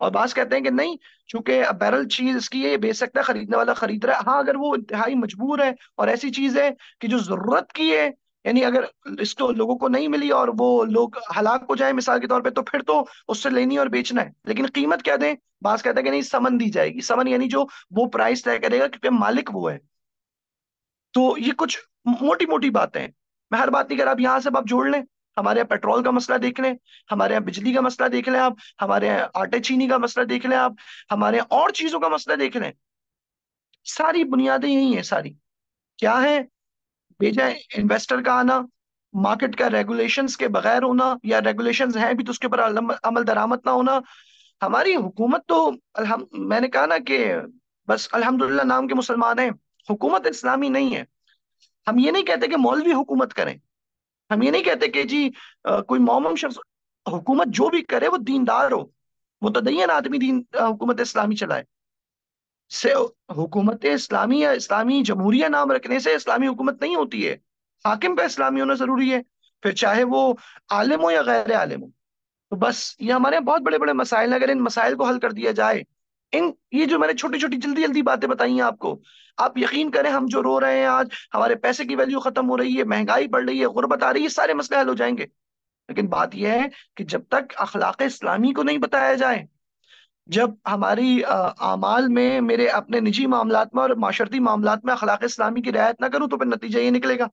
और बास कहते हैं कि नहीं चूंकि बैरल चीज इसकी है ये बेच सकता है खरीदने वाला खरीद रहा है हाँ अगर वो इंतहाई मजबूर है और ऐसी चीज है कि जो जरूरत की है यानी अगर इसको तो लोगों को नहीं मिली और वो लोग हलाक हो जाए मिसाल के तौर पे तो फिर तो उससे लेनी और बेचना है लेकिन कीमत क्या दें बास कहते हैं कि नहीं समन दी जाएगी समन यानी जो वो प्राइस तय करेगा क्योंकि मालिक वो है तो ये कुछ मोटी मोटी बातें हैं मैं हर बात नहीं कर आप यहां से आप जोड़ लें हमारे यहाँ पेट्रोल का मसला देख लें हमारे यहाँ बिजली का मसला देख लें आप हमारे यहाँ आटे चीनी का मसला देख लें आप हमारे यहाँ और चीजों का मसला देख लें सारी बुनियादें यही है सारी क्या है भेजा इन्वेस्टर का आना मार्केट का रेगुलेशंस के बगैर होना या रेगुलेशंस हैं भी तो उसके ऊपर अमल दरामद ना होना हमारी हुकूमत तो अल्हम मैंने कहा ना कि बस अल्हम्दुलिल्लाह नाम के मुसलमान हैं हुकूमत इस्लामी नहीं है हम ये नहीं कहते कि मौलवी हुकूमत करें हम ये नहीं कहते कि जी आ, कोई मोमम शख्स हुकूमत जो भी करे वो दीनदार हो वो तो दैन आदमी दीन हुकूमत इस्लामी चलाए से हुकूमत इस्लामी या इस्लामी जमहूरिया नाम रखने से इस्लामी हुकूमत नहीं होती है हाकिम पे इस्लामी होना जरूरी है फिर चाहे वो आलिम हो या गैर आलिम हो तो बस ये हमारे बहुत बड़े बड़े मसाइल अगर इन मसाइल को हल कर दिया जाए इन ये जो मैंने छोटी छोटी जल्दी जल्दी बातें बताई हैं आपको आप यकीन करें हम जो रो रहे हैं आज हमारे पैसे की वैल्यू खत्म हो रही है महंगाई बढ़ रही है गुर्बत आ रही है सारे मसले हल हो जाएंगे लेकिन बात यह है कि जब तक अखलाक इस्लामी को नहीं बताया जाए जब हमारी अमाल में मेरे अपने निजी मामला में और माशरती मामला में अखलाक इस्लामी की रियायत ना करूँ तो फिर नतीजा ये निकलेगा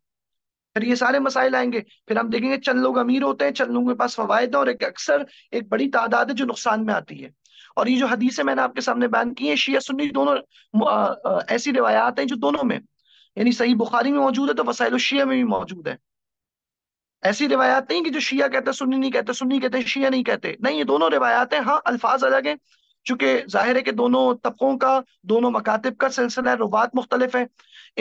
फिर ये सारे मसाइल आएंगे फिर हम देखेंगे चंद लोग अमीर होते हैं चंद लोगों के पास फवायद हैं और एक अक्सर एक बड़ी तादाद है जो नुकसान में आती है और ये जो हदीसें मैंने आपके सामने बयान की हैं शिया सुन्नी दोनों ऐसी रिवायात हैं जो दोनों में यानी सही बुखारी में मौजूद है तो वसाइल शिया में भी मौजूद है ऐसी रिवायात नहीं कि जो शिया कहते हैं सुन्नी नहीं कहते सुन्नी कहते हैं शिया नहीं कहते नहीं ये दोनों रिवायात हैं हाँ अल्फाज अलग हैं चूंकि जाहिर है कि दोनों तबकों का दोनों मकातब का सिलसिला है रुवात मुख्तलिफ है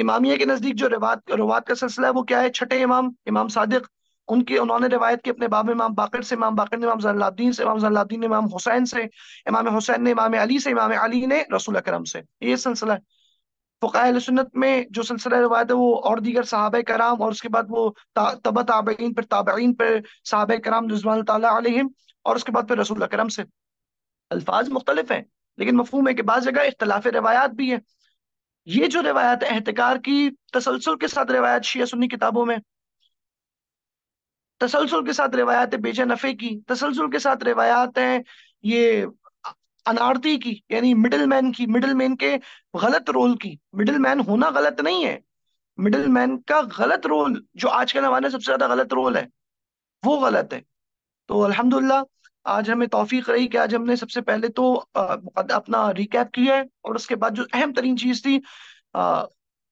इमामिया के नज़दीक जो रिवात रुवात का सिलसिला है वो क्या है छठे इमाम इमाम सादिक उनकी उन्होंने रिवायत की अपने बाब इमाम बाकर से इमाम बाकर ने इमाम जलाद्दीन से इमाम जलाद्दीन ने इमाम हुसैन से इमाम हुसैन ने इमाम अली से इमाम अली ने रसूल अकरम से ये सिलसिला है सुन्नत में जो सिलसिला रवायत है वो और दीगर साहब कराम और उसके बाद वो तब ताबईन पर ताबईन पर साहब कराम रजवान तम और उसके बाद फिर रसूल अकरम से अल्फाज मुख्तलिफ हैं लेकिन मफहूम है कि बाज़ जगह इख्तलाफ रवायात भी है ये जो है एहतकार की तसलसल के साथ रवायत शिया सुन्नी किताबों में तसलसल के साथ है बेचे नफ़े की तसलसल के साथ है ये अनारती की यानी मिडिल मैन की मिडिल मैन के गलत रोल की मिडिल मैन होना गलत नहीं है मिडिल मैन का गलत रोल जो आज के जमाने सबसे ज्यादा गलत रोल है वो गलत है तो अल्हम्दुलिल्लाह आज हमें तोफीक रही कि आज हमने सबसे पहले तो आ, अपना रिकैप किया है और उसके बाद जो अहम तरीन चीज थी आ,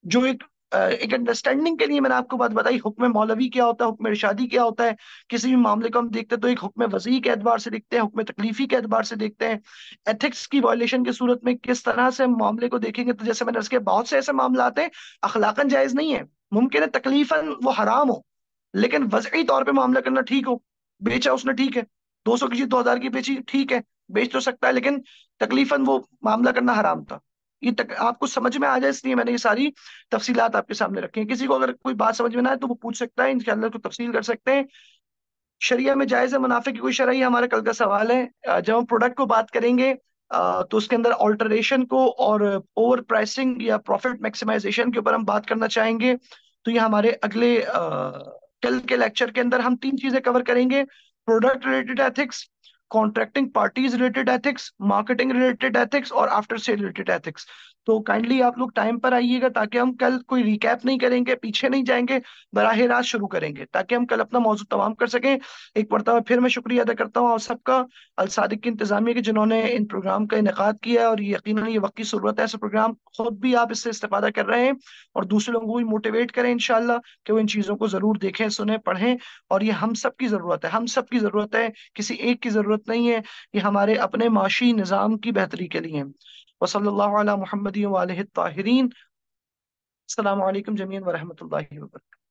जो एक एक अंडरस्टैंडिंग के लिए मैंने आपको बात बताई हुक्म मौलवी क्या होता है हुक्म इर्शादी क्या होता है किसी भी मामले को हम देखते हैं तो एक हुक्म वजी के एतबार से देखते हैं हुक्म तकलीफी के एतबार से देखते हैं एथिक्स की वायलेशन की सूरत में किस तरह से हम मामले को देखेंगे तो जैसे मैंने के बहुत से ऐसे मामले आते हैं अखलाकन जायज़ नहीं है मुमकिन है तकलीफन वो हराम हो लेकिन वजही तौर पर मामला करना ठीक हो बेचा उसने ठीक है दो सौ की चीज दो हजार की बेची ठीक है बेच तो सकता है लेकिन तकलीफन वो मामला करना हराम था ये तक, आपको समझ में आ जाए इसलिए मैंने ये सारी तफसीलात आपके सामने रखी है किसी को अगर कोई बात समझ में ना आए तो वो पूछ सकता है इनशाला को तो तफसील कर सकते हैं शरिया में जायज़ मुनाफे की कोई शरह हमारा कल का सवाल है जब हम प्रोडक्ट को बात करेंगे तो उसके अंदर ऑल्टरेशन को और ओवर प्राइसिंग या प्रॉफिट मैक्सिमाइजेशन के ऊपर हम बात करना चाहेंगे तो ये हमारे अगले कल के लेक्चर के अंदर हम तीन चीजें कवर करेंगे product related ethics contracting parties related ethics, marketing related ethics, or after sale related ethics. तो काइंडली आप लोग टाइम पर आइएगा ताकि हम कल कोई रिकैप नहीं करेंगे पीछे नहीं जाएंगे बराह रात शुरू करेंगे ताकि हम कल अपना मौजूद तमाम कर सकें एक मरतबा फिर मैं शुक्रिया अदा करता हूँ और सबका अलसादिक की इंतजामिया के जिन्होंने इन प्रोग्राम का इनका किया है और यकीन ये वक्त की जरूरत है ऐसा प्रोग्राम खुद भी आप इससे इस्तेफादा कर रहे हैं और दूसरे लोगों को भी मोटिवेट करें इनशाला कि वो इन चीज़ों को ज़रूर देखें सुने पढ़ें और ये हम सब की ज़रूरत है हम सब की ज़रूरत है किसी एक की ज़रूरत नहीं है ये हमारे अपने माशी निज़ाम की बेहतरी के लिए है وصلى الله على محمد وآله الطاهرين السلام عليكم جميعا ورحمة الله وبركاته